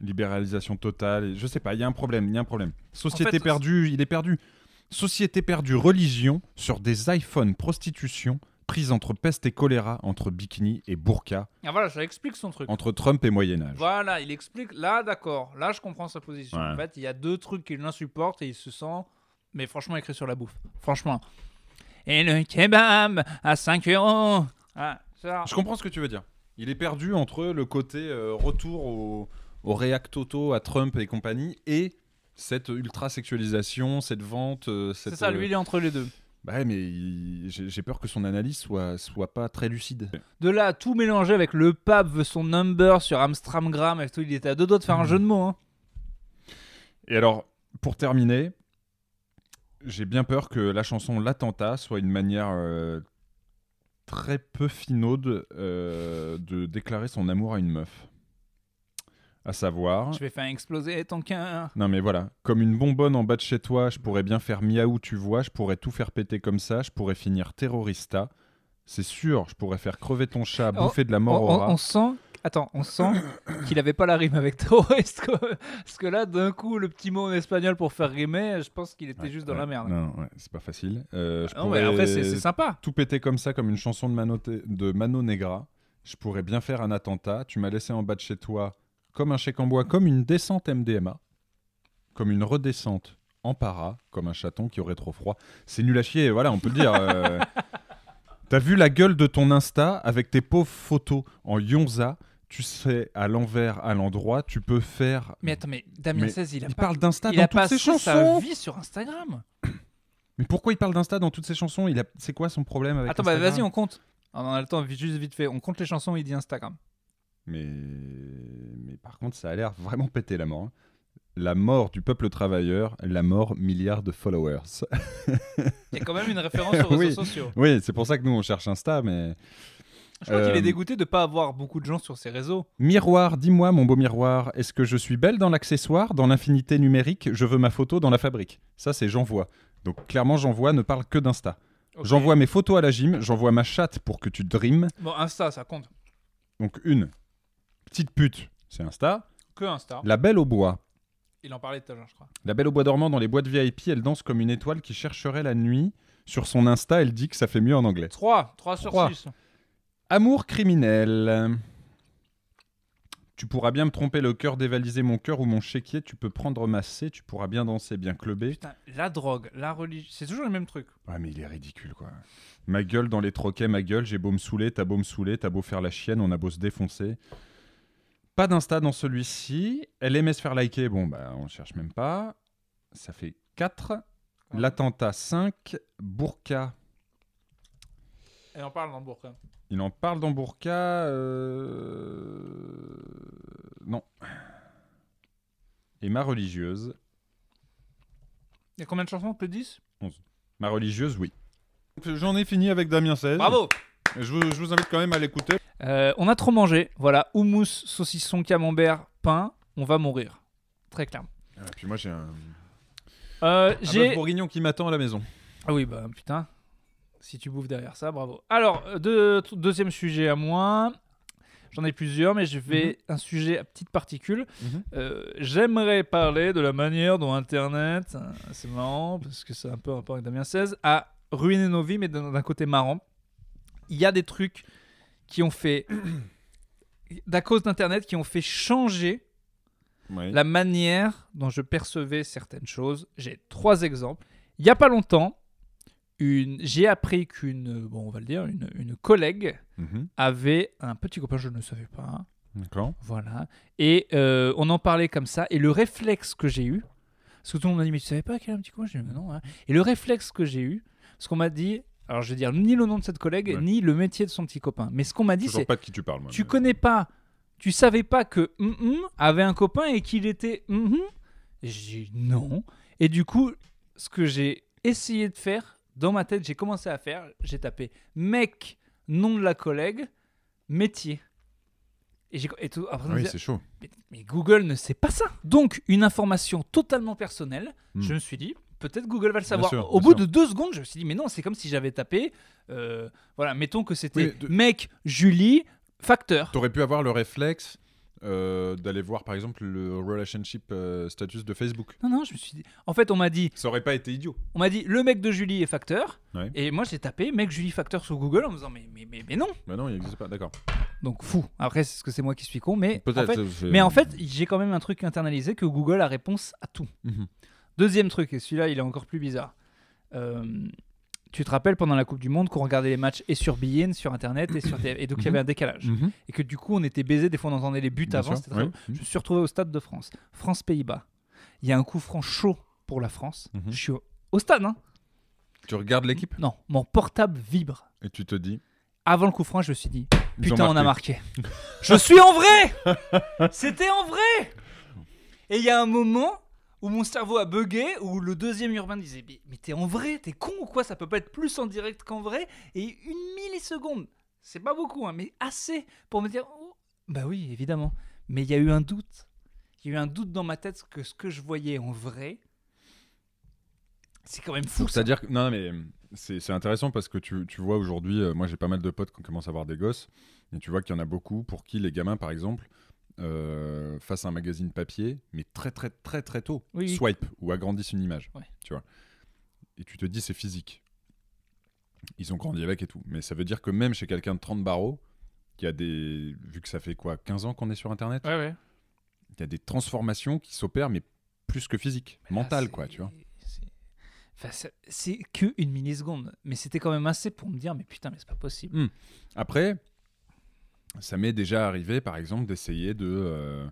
libéralisation totale. Je sais pas, il y a un problème, il y a un problème. Société perdue, il est perdu. Société perdue, religion sur des iPhones, prostitution, prise entre peste et choléra, entre bikini et burqa, Ah voilà, ça explique son truc. entre Trump et Moyen Âge. Voilà, il explique. Là, d'accord. Là, je comprends sa position. En fait, il y a deux trucs qui l'insupportent et il se sent mais franchement écrit sur la bouffe. Franchement. Et le kebab à 5 euros. Ah, ça. Je comprends ce que tu veux dire. Il est perdu entre le côté euh, retour au, au à Trump et compagnie, et cette ultra-sexualisation, cette vente. Euh, C'est ça, euh, lui, il est entre les deux. Bah mais j'ai peur que son analyse soit, soit pas très lucide. De là, tout mélanger avec le pape veut son number sur Amstramgram et tout, il était à deux doigts de faire un hmm. jeu de mots. Hein. Et alors, pour terminer, j'ai bien peur que la chanson L'attentat soit une manière euh, très peu finaude euh, de déclarer son amour à une meuf. À savoir. Je vais faire exploser ton cœur. Non, mais voilà. Comme une bonbonne en bas de chez toi, je pourrais bien faire miaou, tu vois. Je pourrais tout faire péter comme ça. Je pourrais finir terrorista. C'est sûr, je pourrais faire crever ton chat, oh, bouffer de la mort au on sent attends, on sent qu'il avait pas la rime avec toi. Parce que là, d'un coup, le petit mot en espagnol pour faire rimer, je pense qu'il était juste dans la merde. Non, c'est pas facile. Euh, non, mais après, c'est sympa. Tout péter comme ça, comme une chanson de Mano, de Mano Negra. Je pourrais bien faire un attentat. Tu m'as laissé en bas de chez toi comme un chèque en bois, comme une descente MDMA, comme une redescente en para, comme un chaton qui aurait trop froid. C'est nul à chier, voilà, on peut dire. Euh. T'as vu la gueule de ton Insta avec tes pauvres photos en Yonza tu sais à l'envers, à l'endroit, tu peux faire. Mais attends, mais Damien mais il, a pas... parle d'Insta dans toutes ses chansons. sa vie sur Instagram. Mais pourquoi il parle d'Insta dans toutes ses chansons Il a, c'est quoi son problème avec Attends, bah vas-y, on compte. On a le temps, juste vite fait. On compte les chansons, il dit Instagram. Mais, mais par contre, ça a l'air vraiment pété la mort. Hein. La mort du peuple travailleur, la mort milliard de followers. Il y a quand même une référence les réseaux sociaux. Oui, c'est pour ça que nous on cherche Insta, mais je crois qu'il est euh, dégoûté de ne pas avoir beaucoup de gens sur ses réseaux. Miroir, dis-moi, mon beau miroir, est-ce que je suis belle dans l'accessoire, dans l'infinité numérique Je veux ma photo dans la fabrique. Ça, c'est j'envoie. Donc, clairement, j'envoie ne parle que d'Insta. J'envoie mes photos à la gym, j'envoie ma chatte pour que tu dreams. Bon, Insta, ça compte. Donc, une petite pute, c'est Insta. Que Insta. La belle au bois. Il en parlait tout à l'heure, je crois. La belle au bois dormant dans les boîtes VIP, elle danse comme une étoile qui chercherait la nuit. Sur son Insta, elle dit que ça fait mieux en anglais. 3, 3 sur 3. Amour criminel. Tu pourras bien me tromper le cœur, dévaliser mon cœur ou mon chéquier. Tu peux prendre ma C, tu pourras bien danser, bien clubber. Putain, la drogue, la religion, c'est toujours le même truc. Ouais, mais il est ridicule, quoi. Ma gueule dans les troquets, ma gueule, j'ai beau me saouler, t'as beau me saouler, t'as beau faire la chienne, on a beau se défoncer. Pas d'insta dans celui-ci. Elle aimait se faire liker, bon, bah, on cherche même pas. Ça fait 4. L'attentat 5. Burka. Et on parle burqa. Il en parle le Euh... Non. Et ma religieuse. Il y a combien de chansons que 10 11. Ma religieuse, oui. J'en ai fini avec Damien 16. Bravo je vous, invite quand même à l'écouter. Euh, on a trop mangé. Voilà, houmous, saucisson, camembert, pain. On va mourir. Très clair. Et ah, puis moi, j'ai un. Euh, j'ai. bourguignon qui m'attend à la maison. Ah oui, bah putain. Si tu bouffes derrière ça, bravo. Alors, euh, deuxième sujet à moi. J'en ai plusieurs, mais je vais mhm. un sujet à petites particules. Mhm. Euh, j'aimerais parler de la manière dont Internet, euh, c'est marrant parce que c'est un peu un rapport avec Damien 16, a ruiné nos vies, mais d'un côté marrant. Il y a des trucs qui ont fait, d'à cause d'Internet, qui ont fait changer la manière dont je percevais certaines choses. J'ai trois exemples. Il n'y a pas longtemps, j'ai appris qu'une, bon, on va le dire, une, collègue mhm. avait un petit copain, je ne savais pas. D'accord. Voilà. Et euh, on en parlait comme ça. Et le réflexe que j'ai eu, parce que tout le monde m'a dit, mais tu savais pas qu'elle a un petit copain J'ai dit, non. Hein. Et le réflexe que j'ai eu, ce qu'on m'a dit, alors je vais dire ni le nom de cette collègue, ni le métier de son petit copain. Mais ce qu'on m'a dit, c'est. pas de qui tu parles, Tu connais pas, tu savais pas que avait un copain et qu'il était mm J'ai dit non. Et du coup, ce que j'ai essayé de faire, dans ma tête, j'ai commencé à faire, j'ai tapé mec, nom de la collègue, métier. Et, tout, après, ah oui, c'est chaud. Mais, Google ne sait pas ça. Donc, une information totalement personnelle, hmm. je me suis dit, peut-être Google va le savoir. Au bout de deux secondes, je me suis dit, mais non, c'est comme si j'avais tapé, euh, voilà, mettons que c'était mec, Julie, facteur. Tu aurais pu avoir le réflexe euh, d'aller voir par exemple le relationship euh, status de Facebook. Non, non, je me suis dit. En fait, on m'a dit. Ça aurait pas été idiot. On m'a dit le mec de Julie est facteur. Et moi, j'ai tapé mec Julie facteur sur Google en me disant mais, mais, mais, non. Bah non, il n'existe pas, d'accord. Donc fou. Après, c'est ce que c'est moi qui suis con, mais. En fait, mais en fait, j'ai quand même un truc internalisé que Google a réponse à tout. Mhm. Deuxième truc, et celui-là, il est encore plus bizarre. Euh, tu te rappelles pendant la Coupe du Monde qu'on regardait les matchs et sur et sur Internet et, sur et donc il y mhm. avait un décalage. Mhm. Et que du coup, on était baisé. Des fois, on entendait les buts avant. Je me mhm. suis retrouvé au stade de France. France-Pays-Bas. Il y a un coup franc chaud pour la France. Je suis au, stade. Hein. Tu regardes l'équipe Non, mon portable vibre. Et tu te dis Avant le coup franc, je me suis dit Putain, on a marqué. je suis en vrai C'était en vrai Et il y a un moment où mon cerveau a bugué, où le deuxième urbain disait Mais, t'es en vrai, t'es con ou quoi Ça peut pas être plus en direct qu'en vrai. Et une milliseconde, c'est pas beaucoup, hein, mais assez pour me dire oh, Bah oui, évidemment. Mais il y a eu un doute. Il y a eu un doute dans ma tête que ce que je voyais en vrai, c'est quand même fou. C'est-à-dire que. Non, mais hum, c'est intéressant parce que tu, vois aujourd'hui, euh, moi j'ai pas mal de potes qui commencent à avoir des gosses, et tu vois qu'il y en a beaucoup pour qui les gamins, par exemple, euh, face à un magazine papier, mais très très très très tôt, swipe ou agrandissent une image, tu vois. Et tu te dis c'est physique. Ils ont grandi avec et tout, mais ça veut dire que même chez quelqu'un de 30 barreaux, il a des vu que ça fait quoi 15 ans qu'on est sur internet. Il y a des transformations qui s'opèrent mais plus que physique, mentale quoi, tu vois. c'est que une milliseconde, mais c'était quand même assez pour me dire mais putain mais c'est pas possible. Hmm. Après, ça m'est déjà arrivé, par exemple, d'essayer de, euh,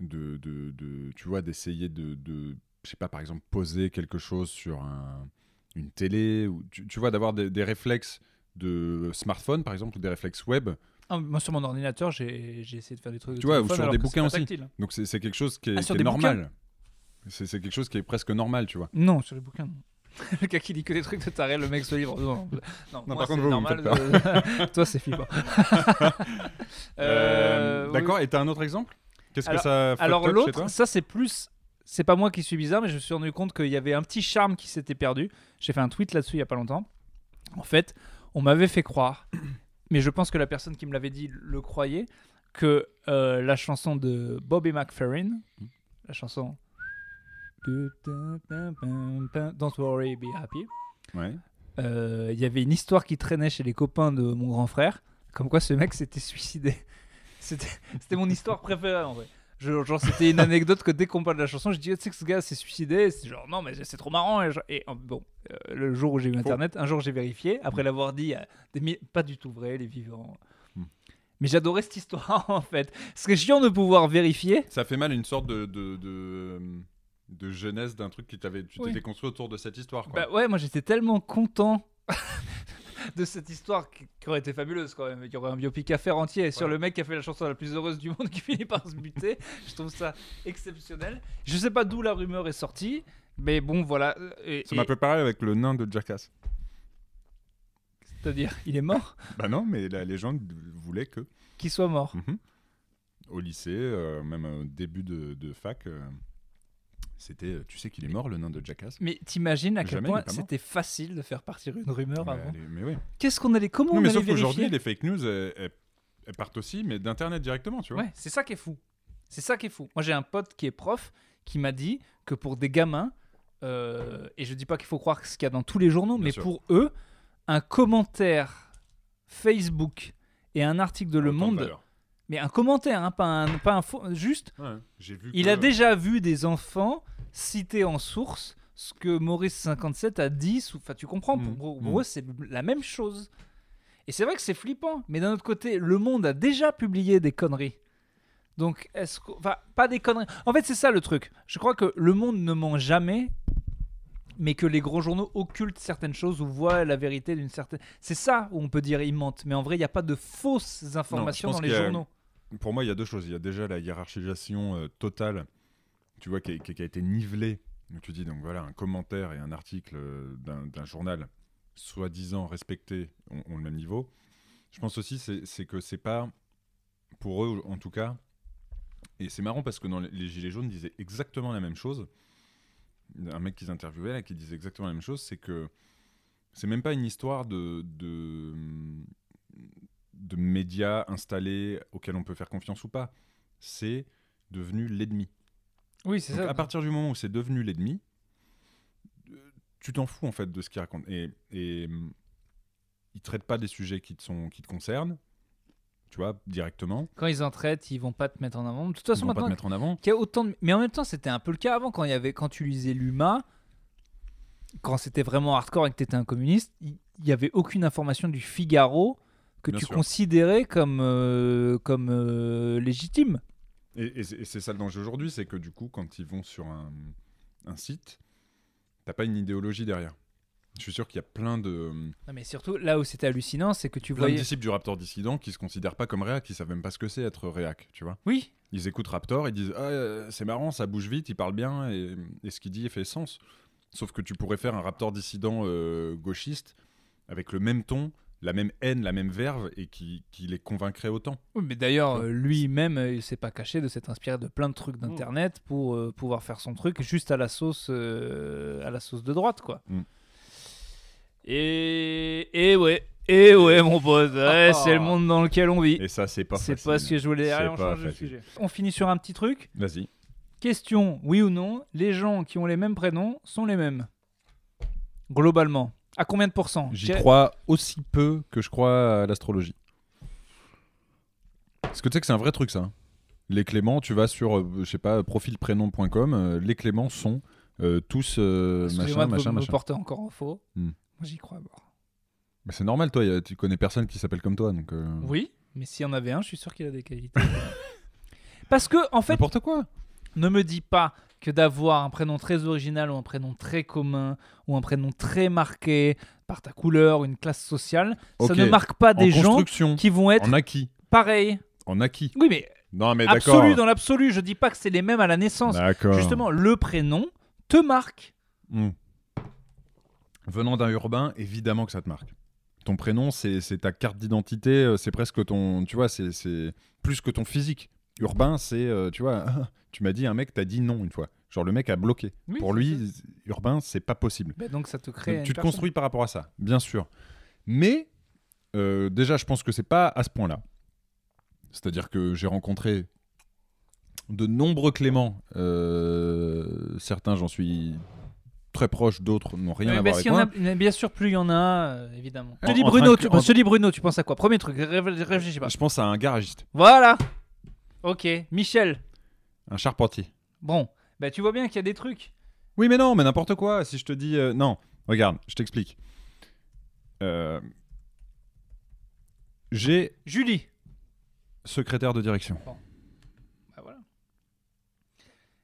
de, de, Tu vois, d'essayer de. je sais pas, par exemple, poser quelque chose sur une télé. Ou, tu, vois, d'avoir des, réflexes de smartphone, par exemple, ou des réflexes web. Ah, moi, sur mon ordinateur, j'ai essayé de faire des trucs. Tu vois, ou sur des bouquins aussi. Donc, c'est quelque chose qui est, ah, qui normal. C'est quelque chose qui est presque normal, tu vois. Non, sur les bouquins, le gars qui dit que des trucs de taré, le mec se livre. Non, non, par contre, vous, normal. Euh, toi, c'est flippant. Euh, euh, d'accord, et t'as un autre exemple Qu'est-ce que ça fait Alors, l'autre, ça, c'est plus. C'est pas moi qui suis bizarre, mais je me suis rendu compte qu'il y avait un petit charme qui s'était perdu. J'ai fait un tweet là-dessus il y a pas longtemps. En fait, on m'avait fait croire, mais je pense que la personne qui me l'avait dit le croyait, que la chanson de Bobby McFerrin, hmm. la chanson Don't Worry, Be Happy. Euh, il y avait une histoire qui traînait chez les copains de mon grand frère, comme quoi ce mec s'était suicidé. C'était mon histoire préférée en vrai. genre, c'était une anecdote que dès qu'on parle de la chanson, je dis, tu sais que ce gars s'est suicidé. C'est genre, non, mais c'est trop marrant. Et, euh, bon, euh, le jour où j'ai eu Internet, un jour j'ai vérifié, après l'avoir dit, pas du tout vrai, les vivants. Hmm. Mais j'adorais cette histoire en fait. Ce serait chiant de pouvoir vérifier. Ça fait mal une sorte de de jeunesse d'un truc qui t'avait, tu t'étais construit autour de cette histoire. Quoi. Bah ouais, moi j'étais tellement content de cette histoire qui, aurait été fabuleuse quand même. Il y aurait un biopic à faire entier sur le mec qui a fait la chanson la plus heureuse du monde qui finit par se buter. je trouve ça exceptionnel. Je sais pas d'où la rumeur est sortie, mais bon voilà. ça m'a préparé avec le nain de Jackass. C'est-à-dire, il est mort Bah non, mais la légende voulait que. Qu'il soit mort. Mhm. Au lycée, euh, même au euh, début de, fac. Euh, c'était, euh, tu sais qu'il est mort, le nom de Jackass. Mais t'imagines à quel point c'était facile de faire partir une rumeur avant. Qu'est-ce qu'on allait, comment Non, on sauf qu'aujourd'hui, les fake news, partent aussi, mais d'Internet directement, tu vois. c'est ça qui est fou. C'est ça qui est fou. Moi, j'ai un pote qui est prof qui m'a dit que pour des gamins, euh, et je dis pas qu'il faut croire ce qu'il y a dans tous les journaux, mais pour eux, un commentaire Facebook et un article de Le Monde mais un commentaire, hein, pas un, pas un juste. il a déjà vu des enfants citer en source ce que Maurice 57 a dit. Enfin, tu comprends, pour, moi, mm, mm. c'est la même chose. Et c'est vrai que c'est flippant, mais d'un autre côté, le monde a déjà publié des conneries. Donc, est-ce que. Enfin, pas des conneries. En fait, c'est ça le truc. Je crois que le monde ne ment jamais, mais que les gros journaux occultent certaines choses ou voient la vérité d'une certaine. C'est ça où on peut dire ils mentent, mais en vrai, il n'y a pas de fausses informations dans les journaux pour moi, il y a deux choses. Il y a déjà la hiérarchisation euh, totale, tu vois, qui a, été nivelée. tu dis, donc voilà, un commentaire et un article euh, d'un journal soi-disant respecté ont, le même niveau. Je pense aussi, c'est que c'est pas, pour eux en tout cas, et c'est marrant parce que dans les Gilets jaunes disaient exactement la même chose. Un mec qu'ils interviewaient là, qui disait exactement la même chose, c'est que c'est même pas une histoire de de médias installés auxquels on peut faire confiance ou pas. C'est devenu l'ennemi. Oui, c'est ça. À partir du moment où c'est devenu l'ennemi, euh, tu t'en fous en fait de ce qu'ils raconte. Et, et mm, ils traitent pas des sujets qui te, sont, qui te concernent, tu vois, directement. Quand ils en traitent, ils vont pas te mettre en avant. De toute façon, ils vont pas te mettre en avant. Y autant Mais en même temps, c'était un peu le cas avant quand, il y avait... quand tu lisais Luma, quand c'était vraiment hardcore et que tu étais un communiste, il n'y avait aucune information du Figaro que tu considérais comme, euh, comme euh, légitime. Et, c'est ça le danger aujourd'hui, c'est que du coup, quand ils vont sur un, site, t'as pas une idéologie derrière. Je suis sûr qu'il y a plein de. Non, mais surtout, là où c'était hallucinant, c'est que tu vois. voyais. disciples du Raptor dissident qui se considèrent pas comme réac, qui savent même pas ce que c'est être réac, tu vois. Oui. Ils écoutent Raptor, ils disent ah, euh, c'est marrant, ça bouge vite, il parle bien et, ce qu'il dit fait sens. Sauf que tu pourrais faire un Raptor dissident gauchiste avec le même ton, la même haine, la même verve et qui, les convaincrait autant. mais d'ailleurs, euh, lui-même, euh, il s'est pas caché de s'être inspiré de plein de trucs mm. d'Internet pour euh, pouvoir faire son truc juste à la sauce, à la sauce de droite, quoi. Mm. Et... et ouais, et ouais, mon pote, ah. c'est le monde dans lequel on vit. Et ça, c'est pas ce que je voulais. On finit sur un petit truc. Vas-y. Question, oui ou non, les gens qui ont les mêmes prénoms sont les mêmes. Globalement. À combien de pourcents J'y crois aussi peu que je crois à l'astrologie. Parce que tu sais que c'est un vrai truc ça. Hein. Les Cléments, tu vas sur, euh, je sais pas, profilprénom.com, euh, les Cléments sont euh, tous machin, machin, machin, me porter encore en faux. Hmm. Moi j'y crois pas. Mais c'est normal, toi, tu connais personne qui s'appelle comme toi, donc. Oui, mais s'il y en avait un, je suis sûr qu'il a des qualités. Parce que, en fait, N'importe quoi. ne me dis pas que d'avoir un prénom très original ou un prénom très commun ou un prénom très marqué par ta couleur, ou une classe sociale. Ça ne marque pas des gens qui vont être en acquis. Pareil. En acquis. Oui, mais, non, mais absolu dans l'absolu. Je dis pas que c'est les mêmes à la naissance. Justement, le prénom te marque. Hmm. Venant d'un urbain, évidemment que ça te marque ton prénom, c'est ta carte d'identité, euh, c'est presque ton, tu vois, c'est plus que ton physique. Urbain, c'est, euh, tu vois, tu m'as dit un mec, t'as dit non une fois. Genre le mec a bloqué. Pour lui, urbain, c'est pas possible. Bah, donc ça te crée. tu te construis par rapport à ça, bien sûr. Mais euh, déjà, je pense que c'est pas à ce point-là. C'est-à-dire que j'ai rencontré de nombreux cléments euh, certains, j'en suis très proche, d'autres n'ont rien à bah, voir avec moi. bien sûr, plus il y en a, évidemment. Tu dis Bruno, tu, Bruno, tu penses à quoi Premier truc, réfléchis pas. Je pense à un garagiste. Voilà Ok, Michel. Un charpentier. Bon, bah tu vois bien qu'il y a des trucs. Oui, mais non, mais n'importe quoi. Si je te dis. Euh, non, regarde, je t'explique. Euh, j'ai Julie. secrétaire de direction. Bah voilà.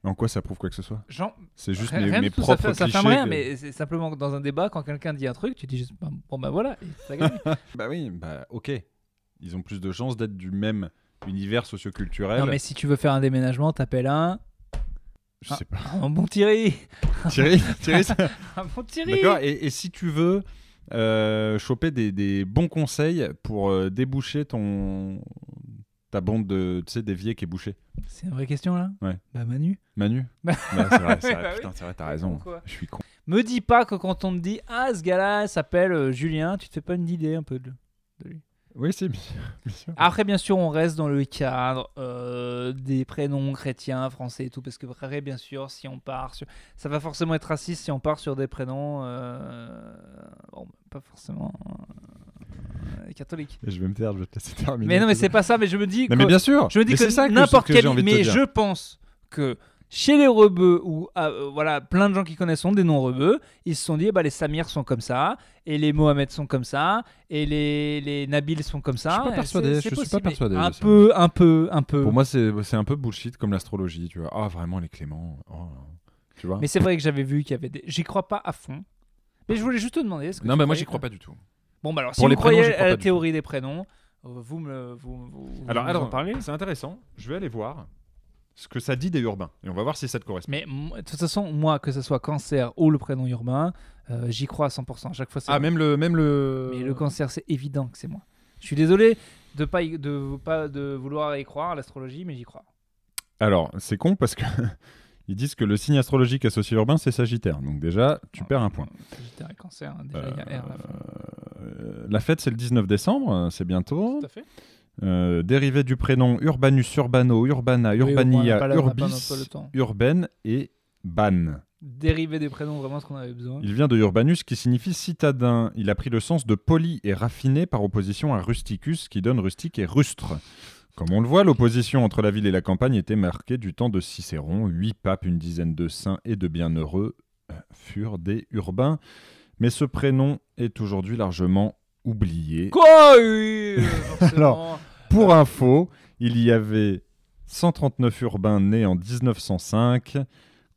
En quoi ça prouve quoi que ce soit Jean, C'est juste mes, propres ça ne rien, mais c'est simplement dans un débat, quand quelqu'un dit un truc, tu dis juste bah, bon bah voilà, ça gagne. Bah oui, bah ok. Ils ont plus de chances d'être du même univers socioculturel. Non, mais si tu veux faire un déménagement, t'appelles un. Je sais pas. Un bon Thierry Thierry, Thierry Un bon Thierry D'accord, et, si tu veux euh, choper des, bons conseils pour euh, déboucher ton ta bande de tu sais d'évier qui est bouchée C'est une vraie question là Ouais. Bah Manu. Manu bah... c'est vrai, c'est vrai, bah t'as raison. je suis con. Me dis pas que quand on te dit Ah, ce gars-là s'appelle euh, Julien, tu te fais pas une idée un peu de lui oui, c'est bien, sûr. Après, bien sûr, on reste dans le cadre euh, des prénoms chrétiens, français et tout, parce que après, bien sûr, si on part sur... Ça va forcément être raciste si on part sur des prénoms... Euh, bon, pas forcément... Euh, catholiques. catholique. Je vais me taire, je vais te laisser terminer. Mais non, mais c'est pas ça, mais je me dis... que... mais bien sûr Je me dis mais que n'importe quel... mais je pense que chez les rebeux, ou ah, euh, voilà, plein de gens qui connaissent des noms rebeux, ils se sont dit, eh ben, les Samir sont comme ça, et les Mohamed sont comme ça, et les, les Nabil sont comme ça. Je suis pas persuadé, je suis pas persuadé. Un peu, un peu, un peu. Pour moi, c'est un peu bullshit comme l'astrologie, tu vois. Ah, vraiment, les Cléments. Oh, tu vois mais c'est vrai que j'avais vu qu'il y avait des. J'y crois pas à fond. Mais je voulais juste te demander. -ce que non, mais moi, j'y crois pas du tout. Bon, bah alors, si vous les croyez à la théorie des prénoms, vous me. Vous, alors, vous c'est intéressant. Je vais aller voir ce que ça dit des urbains. Et on va voir si ça te correspond. Mais de toute façon, moi, que ce soit cancer ou le prénom urbain, euh, j'y crois à 100%. À chaque fois, ah, même le, même le. Mais le cancer, c'est évident que c'est moi. Je suis désolé de pas de pas de vouloir y croire à l'astrologie, mais j'y crois. Alors, c'est con parce que ils disent que le signe astrologique associé urbain, c'est Sagittaire. Donc déjà, tu ah. perds un point. Sagittaire et cancer, hein, déjà, il euh, la fête, c'est le 19 décembre, euh, c'est bientôt. Tout à fait. Euh, dérivé du prénom Urbanus, Urbano, Urbana, Urbania, Urbis, Urbaine et Ban. Dérivé des prénoms, vraiment ce qu'on avait besoin. Il vient de Urbanus qui signifie citadin. Il a pris le sens de poli et raffiné par opposition à rusticus qui donne rustique et rustre. Comme on le voit, l'opposition entre la ville et la campagne était marquée du temps de Cicéron. Huit papes, une dizaine de saints et de bienheureux euh, furent des urbains. Mais ce prénom est aujourd'hui largement oublié. Quoi Alors, pour euh. info, il y avait 139 urbains nés en 1905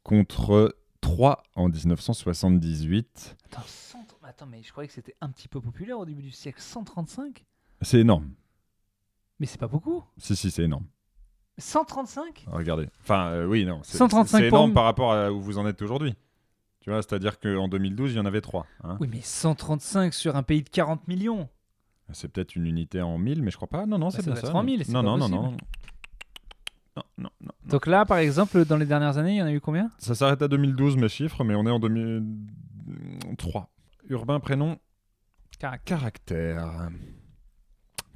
contre 3 en 1978. Attends, mais je croyais que c'était un petit peu populaire au début du siècle. 135 C'est énorme. Mais c'est pas beaucoup Si, si, c'est énorme. 135 Regardez. Enfin, euh, oui, non. 135 c'est énorme par rapport à où vous en êtes aujourd'hui c'est-à-dire qu'en 2012, il y en avait 3. Hein. Oui, mais 135 sur un pays de 40 millions. C'est peut-être une unité en 1000, mais je crois pas. Non, non, bah, c'est ça. C'est non, non, non, non, non. Non, Donc là, par exemple, dans les dernières années, il y en a eu combien Ça s'arrête à 2012, mes chiffres, mais on est en 2003. Urbain, prénom Caractère.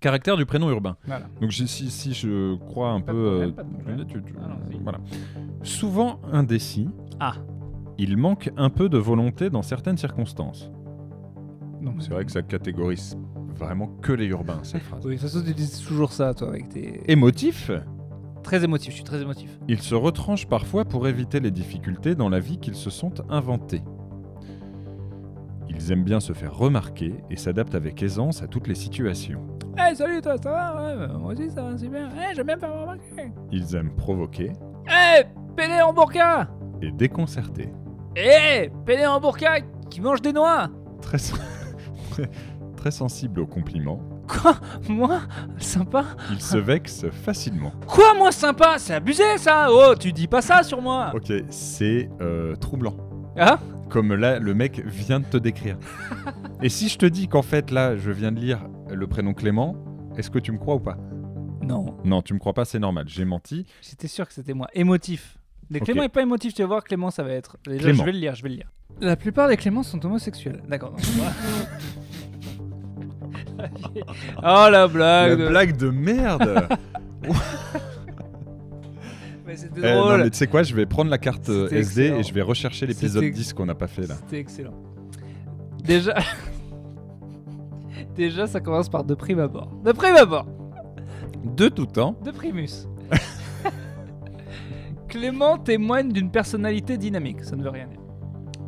Caractère, du prénom urbain. Voilà. Donc si, si, je crois un peu... Euh, voilà. Souvent indécis. Ah il manque un peu de volonté dans certaines circonstances. C'est vrai que ça catégorise vraiment que les urbains, cette phrase. oui, de toute façon, toujours ça, toi, avec tes. Émotif Très émotif, je suis très émotif. Ils se retranchent parfois pour éviter les difficultés dans la vie qu'ils se sont inventées. Ils aiment bien se faire remarquer et s'adaptent avec aisance à toutes les situations. Hey, eh, salut toi, ça va bah, Moi aussi, ça va bien. Hey, eh, j'aime bien faire remarquer. Ils aiment provoquer. Eh, pédé en burqa Et déconcerter. Eh, hey, en qui mange des noix Très, sensible aux compliments. Quoi Moi Sympa Il se vexe facilement. Quoi Moi sympa C'est abusé ça Oh, tu dis pas ça sur moi Ok, c'est euh, troublant. Ah Comme là, le mec vient de te décrire. Et si je te dis qu'en fait, là, je viens de lire le prénom Clément, est-ce que tu me crois ou pas Non. Non, tu me crois pas, c'est normal, j'ai menti. J'étais sûr que c'était moi. Émotif. Mais Clément n'est pas émotif, tu vas voir, Clément ça va être. Je vais le lire, je vais le lire. La plupart des Cléments sont homosexuels. D'accord. oh la blague La de... blague de merde Mais euh, non, mais tu sais quoi, je vais prendre la carte euh, SD et je vais rechercher l'épisode 10 qu'on n'a pas fait là. C'était excellent. Déjà. Déjà, ça commence par de prime abord. De prime abord De tout temps, De primus. Clément témoigne d'une personnalité dynamique, ça ne veut rien dire.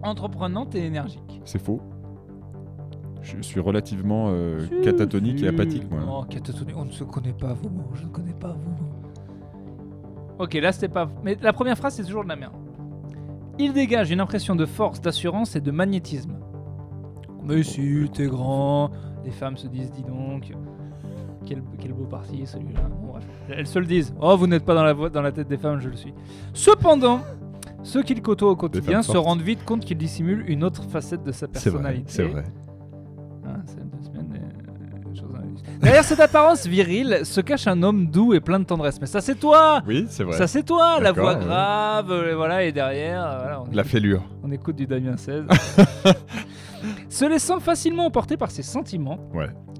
Entreprenante et énergique. C'est faux. Je suis relativement euh, catatonique et apathique, moi. Oh, catatonique, on ne se connaît pas, vous, je ne connais pas vous. Ok, là c'était pas. Mais la première phrase c'est toujours de la merde. Il dégage une impression de force, d'assurance et de magnétisme. Mais si, oh, t'es grand. Les femmes se disent, dis donc. Quel, beau parti celui-là. Elles se le disent. Oh, vous n'êtes pas dans la, dans la tête des femmes, je le suis. Cependant, ceux qui le côtoient au quotidien se rendent vite compte qu'il dissimule une autre facette de sa personnalité. C'est vrai. Ah, c'est euh, Derrière cette apparence virile se cache un homme doux et plein de tendresse. Mais ça, c'est toi Oui, c'est vrai. Ça, c'est toi La voix grave, euh, voilà, et derrière. Euh, la écoute, fêlure. On écoute du Damien 16. Se laissant facilement emporter par ses sentiments,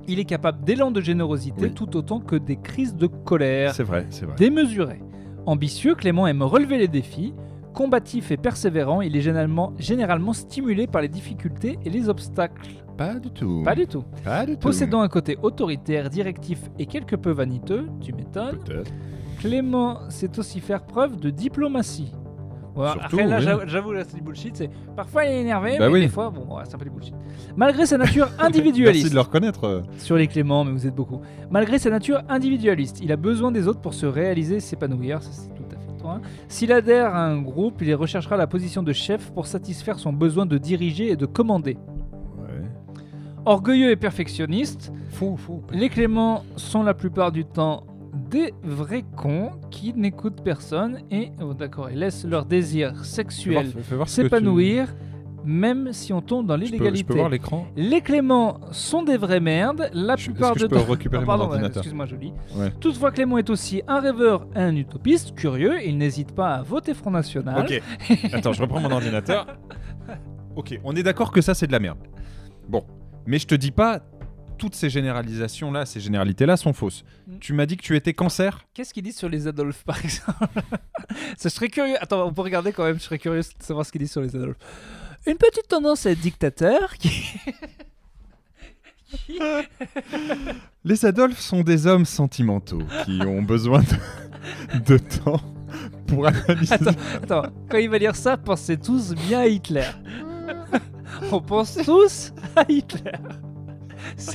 il est capable d'élan de générosité tout autant que des crises de colère. C'est vrai, c'est vrai. Démesuré. Ambitieux, Clément aime relever les défis. Combatif et persévérant, il est généralement, stimulé par les difficultés et les obstacles. Pas du tout. Pas du tout. Possédant un côté autoritaire, directif et quelque peu vaniteux, tu m'étonnes. Clément sait aussi faire preuve de diplomatie. Ouais, j'avoue, c'est du bullshit. C'est... Parfois, il est énervé, bah mais des fois, bon, c'est un peu du bullshit. Malgré sa nature individualiste. Merci de le euh. Sur les Cléments, mais vous êtes beaucoup. Malgré sa nature individualiste, il a besoin des autres pour se réaliser, s'épanouir. Ça, c'est tout à fait toi. Hein. S'il adhère à un groupe, il recherchera la position de chef pour satisfaire son besoin de diriger et de commander. Orgueilleux et perfectionniste, fou, les Cléments sont la plupart du temps des vrais cons qui n'écoutent personne et oh, d'accord, ils laissent leur désir sexuel s'épanouir. Même si on tombe dans l'illégalité. l'écran. Les Cléments sont des vraies merdes. La plupart de. Ah, je peux récupérer ordinateur. Toutefois, Clément est aussi un rêveur, un utopiste, curieux. Il n'hésite pas à voter Front National. Attends, je reprends mon ordinateur. Ok, on est d'accord que ça, c'est de la merde. Bon, mais je te dis pas, toutes ces généralisations-là, ces généralités-là sont fausses. Mm. Tu m'as dit que tu étais cancer. Qu'est-ce qu'il dit sur les Adolphes, par exemple Je serais curieux. Attends, on peut regarder quand même. Je serais curieux de savoir ce qu'il dit sur les Adolphes. Une petite tendance à être dictateur les Adolphes sont des hommes sentimentaux qui ont besoin de, temps pour analyser. Attends, attends, quand il va dire ça, pensez tous bien à Hitler. On pense tous à Hitler.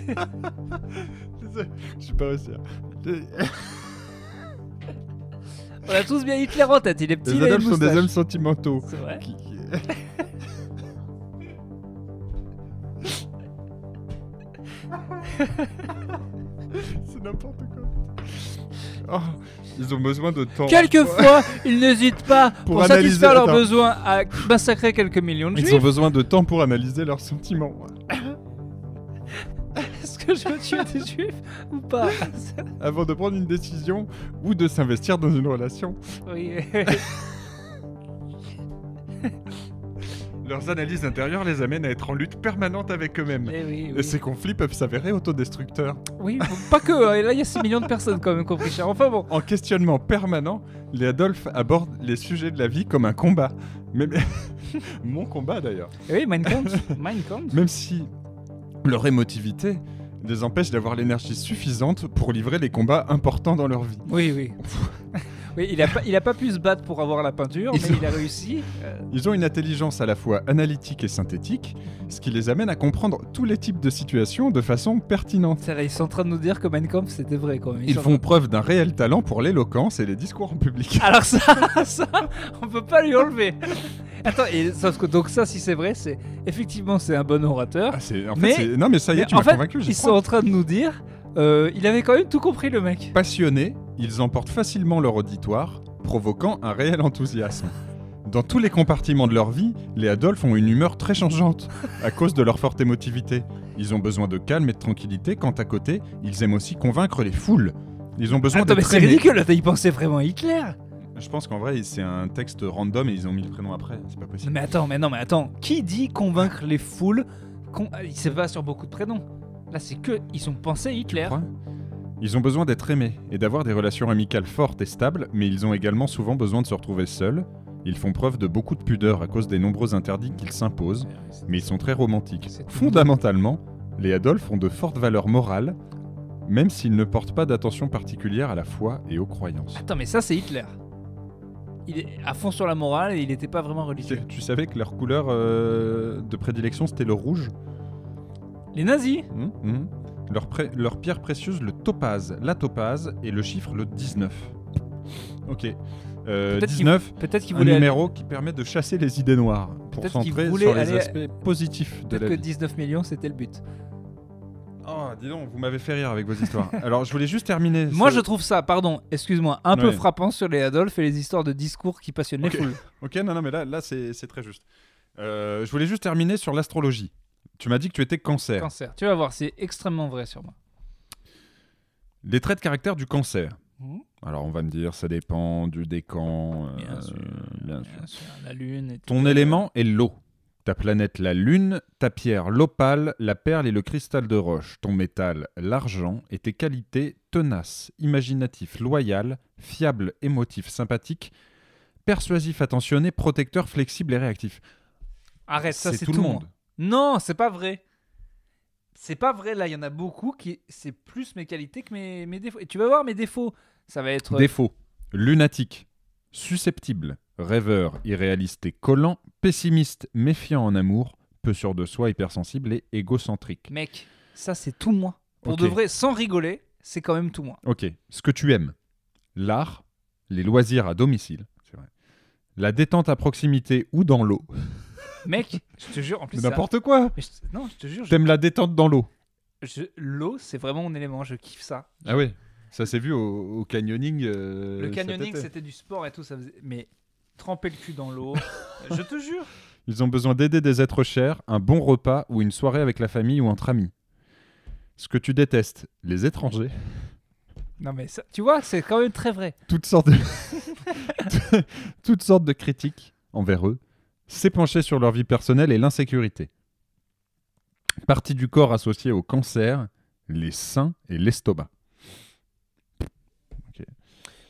Je suis pas réussi. Hein. On a tous bien Hitler en tête, il est petit. Les hommes sont des hommes sentimentaux. C'est vrai. C'est n'importe quoi. Oh, ils ont besoin de temps. Quelquefois, ils n'hésitent pas pour, satisfaire leurs besoins à massacrer quelques millions de Ils ont besoin de temps pour analyser leurs sentiments je veux tuer des ou pas Avant de prendre une décision ou de s'investir dans une relation. Oui. Leurs analyses intérieures les amènent à être en lutte permanente avec eux-mêmes. Eh Et, ces conflits peuvent s'avérer autodestructeurs. Oui, pas que. Hein. Et là, il y a 6 millions de personnes quand même compris Enfin bon. En questionnement permanent, les Adolphe abordent les sujets de la vie comme un combat. Mon combat d'ailleurs. Eh oui, Minecraft. Minecraft. Même si leur émotivité les empêche d'avoir l'énergie suffisante pour livrer les combats importants dans leur vie. Oui, oui. Oui, il a pas, il a pas pu se battre pour avoir la peinture, mais il a réussi. Euh. Ils ont une intelligence à la fois analytique et synthétique, ce qui les amène à comprendre tous les types de situations de façon pertinente. ils sont en train de nous dire que Mein Kampf, c'était vrai quand même. Ils, font preuve d'un réel talent pour l'éloquence et les discours en public. Alors ça, ça on peut pas lui enlever. Attends, que donc ça, si c'est vrai, c'est effectivement c'est un bon orateur. Ah, en mais... non mais ça y est, tu m'as convaincu. Ils sont en train de nous dire. Euh, il avait quand même tout compris, le mec. Passionné, ils emportent facilement leur auditoire, provoquant un réel enthousiasme. Dans tous les compartiments de leur vie, les Adolphes ont une humeur très changeante, à cause de leur forte émotivité. Ils ont besoin de calme et de tranquillité, quand à côté, ils aiment aussi convaincre les foules. Ils ont besoin Attends, mais c'est ridicule, ils pensaient vraiment Hitler Je pense qu'en vrai, c'est un texte random et ils ont mis le prénom après, c'est pas possible. Mais attends, mais non, mais attends, qui dit convaincre les foules euh, Il se va sur beaucoup de prénoms. Là, c'est que ils ont pensé Hitler. Ils ont besoin d'être aimés et d'avoir des relations amicales fortes et stables, mais ils ont également souvent besoin de se retrouver seuls. Ils font preuve de beaucoup de pudeur à cause des nombreux interdits qu'ils s'imposent, mais ils sont très romantiques. Fondamentalement, les Adolphes ont de fortes valeurs morales, même s'ils ne portent pas d'attention particulière à la foi et aux croyances. Attends, mais ça c'est Hitler. Il est à fond sur la morale et il n'était pas vraiment religieux. Tu savais que leur couleur euh, de prédilection c'était le rouge Les nazis hum, hum leur, pierre précieuse, le topaze, la topaze, et le chiffre, le 19. Ok. 19, euh, peut un numéro qui permet de chasser les idées noires pour centrer sur les aspects positifs de la que 19 millions, c'était le but. Oh, dis donc, vous m'avez fait rire avec vos histoires. Alors, je voulais juste terminer. Moi, je trouve ça, pardon, excuse-moi, un peu frappant sur les Adolf et les histoires de discours qui passionnent les foules. ok, non, non, mais là, là c'est très juste. Euh, je voulais juste terminer sur l'astrologie. Tu m'as dit que tu étais cancer. Cancer. Tu vas voir, c'est extrêmement vrai sur moi. Les traits de caractère du cancer. Mhm. Alors on va me dire, ça dépend du décan. Euh, bien, sûr, bien, sûr. La lune. Ton élément est l'eau. Ta planète la lune, ta pierre l'opale, la perle et le cristal de roche, ton métal l'argent et tes qualités tenace, imaginatif, loyal, fiable, émotif, sympathique, persuasif, attentionné, protecteur, flexible et réactif. Arrête, ça c'est tout, le monde. Non, c'est pas vrai. C'est pas vrai, là, il y en a beaucoup qui. C'est plus mes qualités que mes, défauts. Et tu vas voir mes défauts. Ça va être. Euh, défauts. Lunatique. Susceptible. Rêveur. Irréaliste et collant. Pessimiste. Méfiant en amour. Peu sûr de soi. Hypersensible et égocentrique. Mec, ça, c'est tout moi. Pour de vrai, sans rigoler, c'est quand même tout moi. Ok. Ce que tu aimes l'art, les loisirs à domicile, C'est vrai. la détente à proximité ou dans l'eau. Mec, je te jure, en plus. N'importe quoi Non, je te jure. T'aimes la détente dans l'eau L'eau, c'est vraiment mon élément, je kiffe ça. Ah oui, ça s'est vu au, canyoning. Euh, le canyoning, c'était du sport et tout, ça faisait... mais tremper le cul dans l'eau, je te jure. Ils ont besoin d'aider des êtres chers, un bon repas ou une soirée avec la famille ou entre amis. Ce que tu détestes, les étrangers. Non mais ça, tu vois, c'est quand même très vrai. Toutes sortes de... Toutes sortes de critiques envers eux, s'est penché sur leur vie personnelle et l'insécurité. Partie du corps associée au cancer, les seins et l'estomac.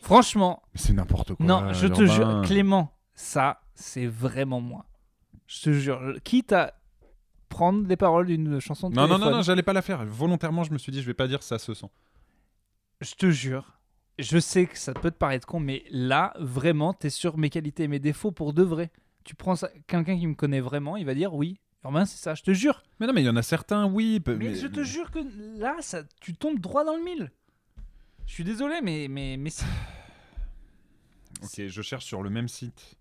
Franchement. C'est n'importe quoi. Non, je te jure, Clément, ça, c'est vraiment moi. Je te jure, quitte à prendre les paroles d'une chanson de Non, non, non, non j'allais pas la faire. Volontairement, je me suis dit, je vais pas dire ça se sent. Je te jure, je sais que ça peut te paraître con, mais là, vraiment, t'es sur mes qualités et mes défauts pour de vrai. Tu prends quelqu'un qui me connaît vraiment, il va dire oui. Urbain, c'est ça, je te jure. Mais non, mais il y en a certains, oui. Mais, mais... je te jure que là, ça, tu tombes droit dans le mille. Je suis désolé, mais. mais, mais ok, je cherche sur le même site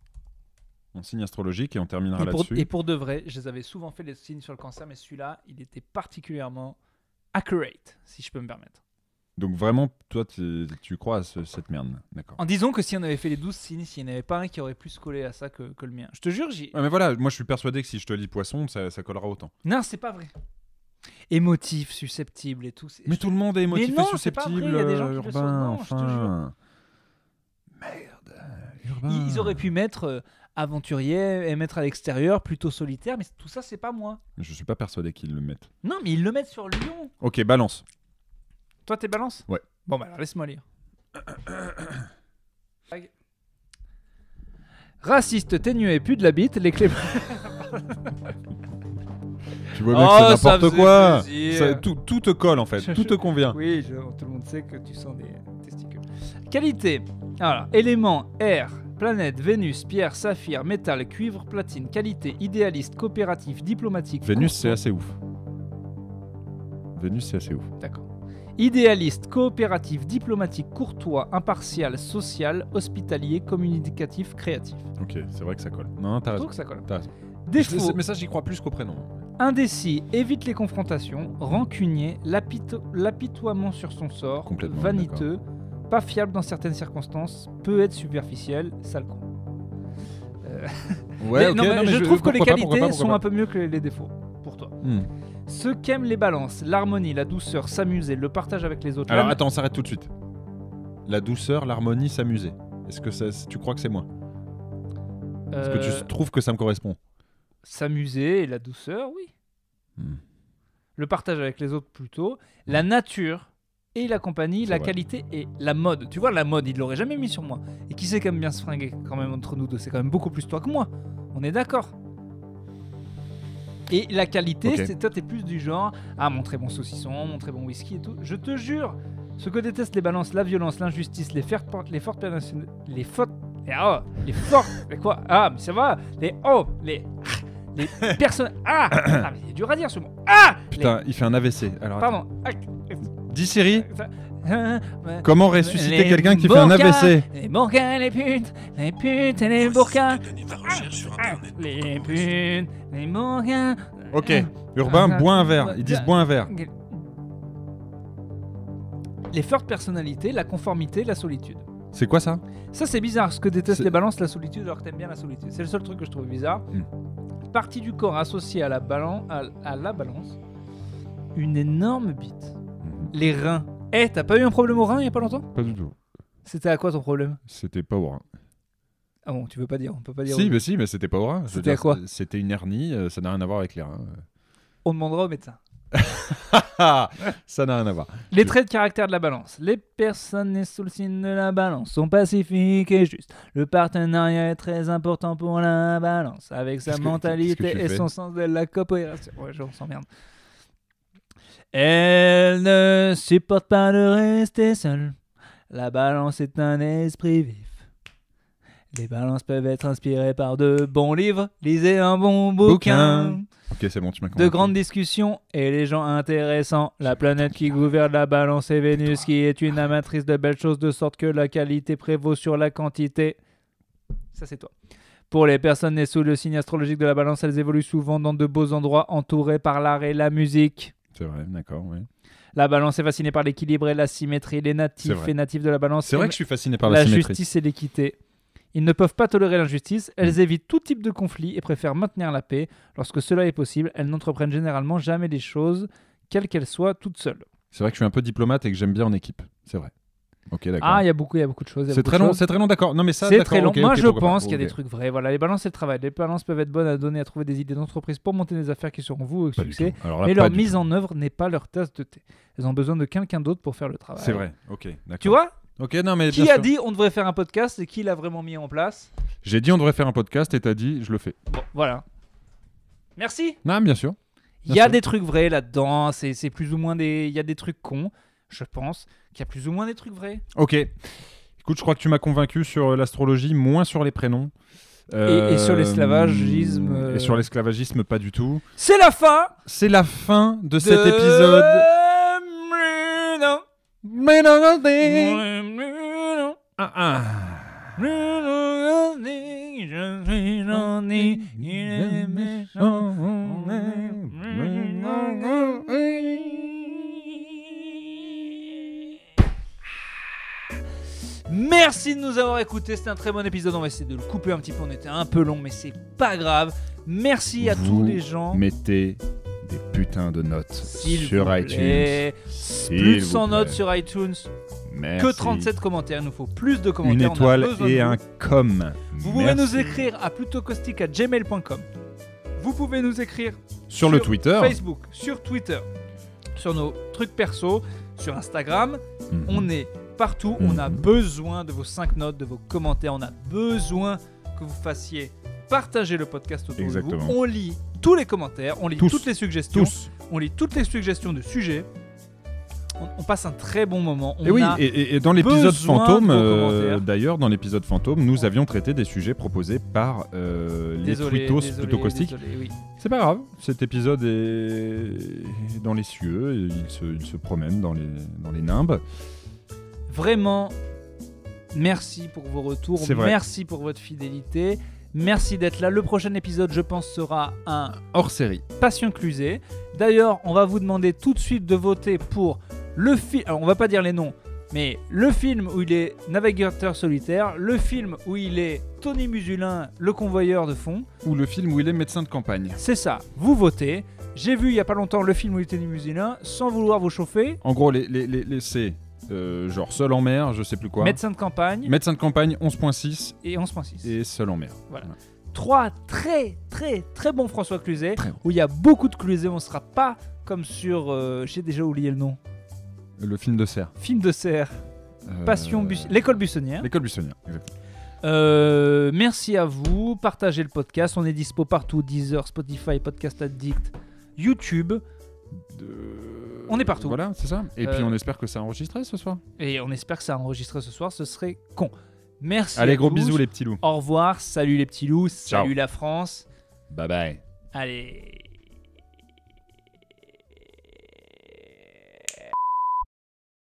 mon signe astrologique et on terminera là-dessus. Et pour de vrai, je les avais souvent fait les signes sur le cancer, mais celui-là, il était particulièrement accurate, si je peux me permettre. Donc vraiment, toi, tu, crois à cette merde, d'accord En disant que si on avait fait les 12 signes, s'il n'y en avait pas un qui aurait plus collé à ça que, le mien. Je te jure, j'y... mais voilà, moi je suis persuadé que si je te lis poisson, ça, collera autant. Non, c'est pas vrai. Émotif, susceptible et tout. Mais tout le monde est émotif et susceptible, urbain, enfin. Merde, urbain. Ils, auraient pu mettre euh, aventurier et mettre à l'extérieur, plutôt solitaire, mais tout ça, c'est pas moi. Je suis pas persuadé qu'ils le mettent. Non, mais ils le mettent sur Lyon. Ok, balance. Toi, t'es balances Ouais. Bon, bah alors laisse-moi lire. Raciste, ténué pu de la bite, les clés. Tu vois bien c'est oh, n'importe quoi. tout, tout te colle en fait, tout te convient. Oui, tout le monde sait que tu sens des testicules. Qualité. Alors, élément air, planète, Vénus, pierre, saphir, métal, cuivre, platine. Qualité idéaliste, coopératif, diplomatique. Vénus, c'est assez ouf. Vénus, c'est assez ouf. D'accord. Idéaliste, coopératif, diplomatique, courtois, impartial, social, hospitalier, communicatif, créatif. Ok, c'est vrai que ça colle. Non, t'as raison. que ça colle. Défaut. Mais ça, j'y crois plus qu'au prénom. Indécis, évite les confrontations, rancunier, l'apitoiement sur son sort, vaniteux, pas fiable dans certaines circonstances, peut être superficiel, sale con. Euh, ouais, mais, je, trouve que les qualités sont un peu mieux que les défauts, pour toi. Hmm. Ceux qu'aiment les balances, l'harmonie, la douceur, s'amuser, le partage avec les autres. Alors attends, on s'arrête tout de suite. La douceur, l'harmonie, s'amuser. Est-ce que tu crois que c'est moi Est-ce que tu euh, trouves que ça me correspond S'amuser et la douceur, oui. Hmm. Le partage avec les autres plutôt. Hmm. La nature et la compagnie, la qualité et la mode. Tu vois, la mode, il l'aurait jamais mis sur moi. Et qui sait quand aime bien se fringuer quand même entre nous deux C'est quand même beaucoup plus toi que moi. On est d'accord et la qualité, c'est toi, t'es plus du genre, ah, mon très bon saucisson, mon bon whisky et tout. Je te jure, ce que détestent les balances, la violence, l'injustice, les, les fortes les fautes, les, oh, les fortes, mais quoi Ah, mais ça va, les oh, les les personnes. Ah, ah mais dur à dire ce mot. Ah Putain, il fait un AVC. Alors, Pardon. 10 séries Hein? Comment ressusciter quelqu'un qui fait un AVC Les burkas, les putes, les putes et les burkas. Les putes, les burkas. Ok, Urbain, ah, ah, bois un verre. Ah, Ils disent bois un verre. Les fortes personnalités, la conformité, la solitude. C'est quoi ça Ça, c'est bizarre. Ce que détestent les balances, la solitude, alors que t'aimes bien la solitude. C'est le seul truc que je trouve bizarre. Hmm. Partie du corps associée à la, à, la balance, une énorme bite. Hmm. Les reins eh, t'as pas eu un problème au rein il y a pas longtemps Pas du tout. C'était à quoi ton problème C'était pas au rein. Ah bon, tu veux pas dire, on peut pas dire. Si, mais bah si, mais c'était pas au rein. C'était à quoi C'était une hernie, euh, ça n'a rien à voir avec les reins. On demandera au médecin. ça n'a rien à voir. Les traits de caractère de la balance. Les personnes sous le signe de la balance sont pacifiques et justes. Le partenariat est très important pour la balance, avec sa mentalité et son sens de la coopération. Ouais, je merde. Elle ne supporte pas de rester seule. La balance est un esprit vif. Les balances peuvent être inspirées par de bons livres. Lisez un bon bouquin. Ok, c'est bon, tu m'as De grandes discussions et les gens intéressants. La planète qui gouverne la balance est Vénus qui est une amatrice de belles choses de sorte que la qualité prévaut sur la quantité. Ça, c'est toi. Pour les personnes nées sous le signe astrologique de la balance, elles évoluent souvent dans de beaux endroits entourés par l'art et la musique. C'est vrai, d'accord, La balance est fascinée par l'équilibre et la symétrie. Les natifs et natifs de la balance. C'est vrai que je suis fasciné par la, La justice et l'équité. Ils ne peuvent pas tolérer l'injustice, mm. elles évitent tout type de conflit et préfèrent maintenir la paix. Lorsque cela est possible, elles n'entreprennent généralement jamais des choses, quelles qu'elles soient, toutes seules. C'est vrai que je suis un peu diplomate et que j'aime bien en équipe, c'est vrai ah, il y a beaucoup, il y a beaucoup de choses. C'est très, long, c'est très long, d'accord. Non, mais ça, c'est très long. Moi, je pense qu'il y a des trucs vrais. Voilà, les balances, c'est le travail. Les balances peuvent être bonnes à donner, à trouver des idées d'entreprise pour monter des affaires qui seront vous au succès. mais leur mise en œuvre n'est pas leur tasse de thé. Elles ont besoin de quelqu'un d'autre pour faire le travail. C'est vrai. Ok, d'accord. Tu vois Ok, non, mais qui a dit on devrait faire un podcast et qui l'a vraiment mis en place J'ai dit on devrait faire un podcast et t'as dit je le fais. Bon, voilà. Merci. Non, bien sûr. Il y a des trucs vrais là-dedans. C'est plus ou moins des. Il y a des trucs cons je pense qu'il y a plus ou moins des trucs vrais. Ok. Écoute, je crois que tu m'as convaincu sur euh, l'astrologie, moins sur les prénoms. et, sur euh, l'esclavagisme. Euh. Et sur l'esclavagisme, pas du tout. C'est la fin C'est la fin de, cet épisode. Ah, Merci de nous avoir écoutés. C'était un très bon épisode. On va essayer de le couper un petit peu. On était un peu long, mais c'est pas grave. Merci à tous les gens. Mettez des putains de notes sur iTunes. Plus de 100 notes sur iTunes. Merci. Que 37 commentaires, il nous faut plus de commentaires. Une étoile et un com. Vous pouvez nous écrire à gmail.com Vous pouvez nous écrire sur, le Twitter, Facebook, sur Twitter, sur nos trucs perso, sur Instagram. Mhm. On est partout. On a mhm. besoin de vos cinq notes, de vos commentaires. On a besoin que vous fassiez partager le podcast autour de vous. On lit tous les commentaires, on lit toutes les suggestions. On lit toutes les suggestions de sujets. On, passe un très bon moment. Eh et oui, et, dans l'épisode fantôme, euh, d'ailleurs, dans l'épisode fantôme, nous avions traité des sujets proposés par euh, les plutôt caustiques. C'est pas grave, cet épisode est dans les cieux, il se, promène dans les, dans les nimbes. Vraiment, merci pour vos retours. Merci pour votre fidélité. Merci d'être là. Le prochain épisode, je pense, sera un hors série. Passion clusée D'ailleurs, on va vous demander tout de suite de voter pour le film. on va pas dire les noms, mais le film où il est navigateur solitaire, le film où il est Tony Musulin, le convoyeur de fond. Ou le film où il est médecin de campagne. C'est ça. Vous votez. J'ai vu il y a pas longtemps le film où il est Tony Musulin, sans vouloir vous chauffer. En gros, les, c'est euh, genre Seul en mer, je sais plus quoi. Médecin de campagne. Médecin de campagne 11.6. Et 11.6. Et Seul en mer. Voilà. Trois très très très bons François Cluzet. Où il y a beaucoup de Cluzet, on sera pas comme sur. Euh, j'ai déjà oublié le nom. Le film de serre. Film de serre. Euh, Passion. Bus... L'école buissonnière. L'école buissonnière, merci à vous. Partagez le podcast. On est dispo partout Deezer, Spotify, Podcast Addict, YouTube. De on est partout. Voilà, c'est ça. Et puis euh, on espère que ça a enregistré ce soir. Et on espère que ça a enregistré ce soir, ce serait con. Merci. Allez, gros bisous les petits loups. Au revoir, salut les petits loups, salut la France. Bye bye. Allez.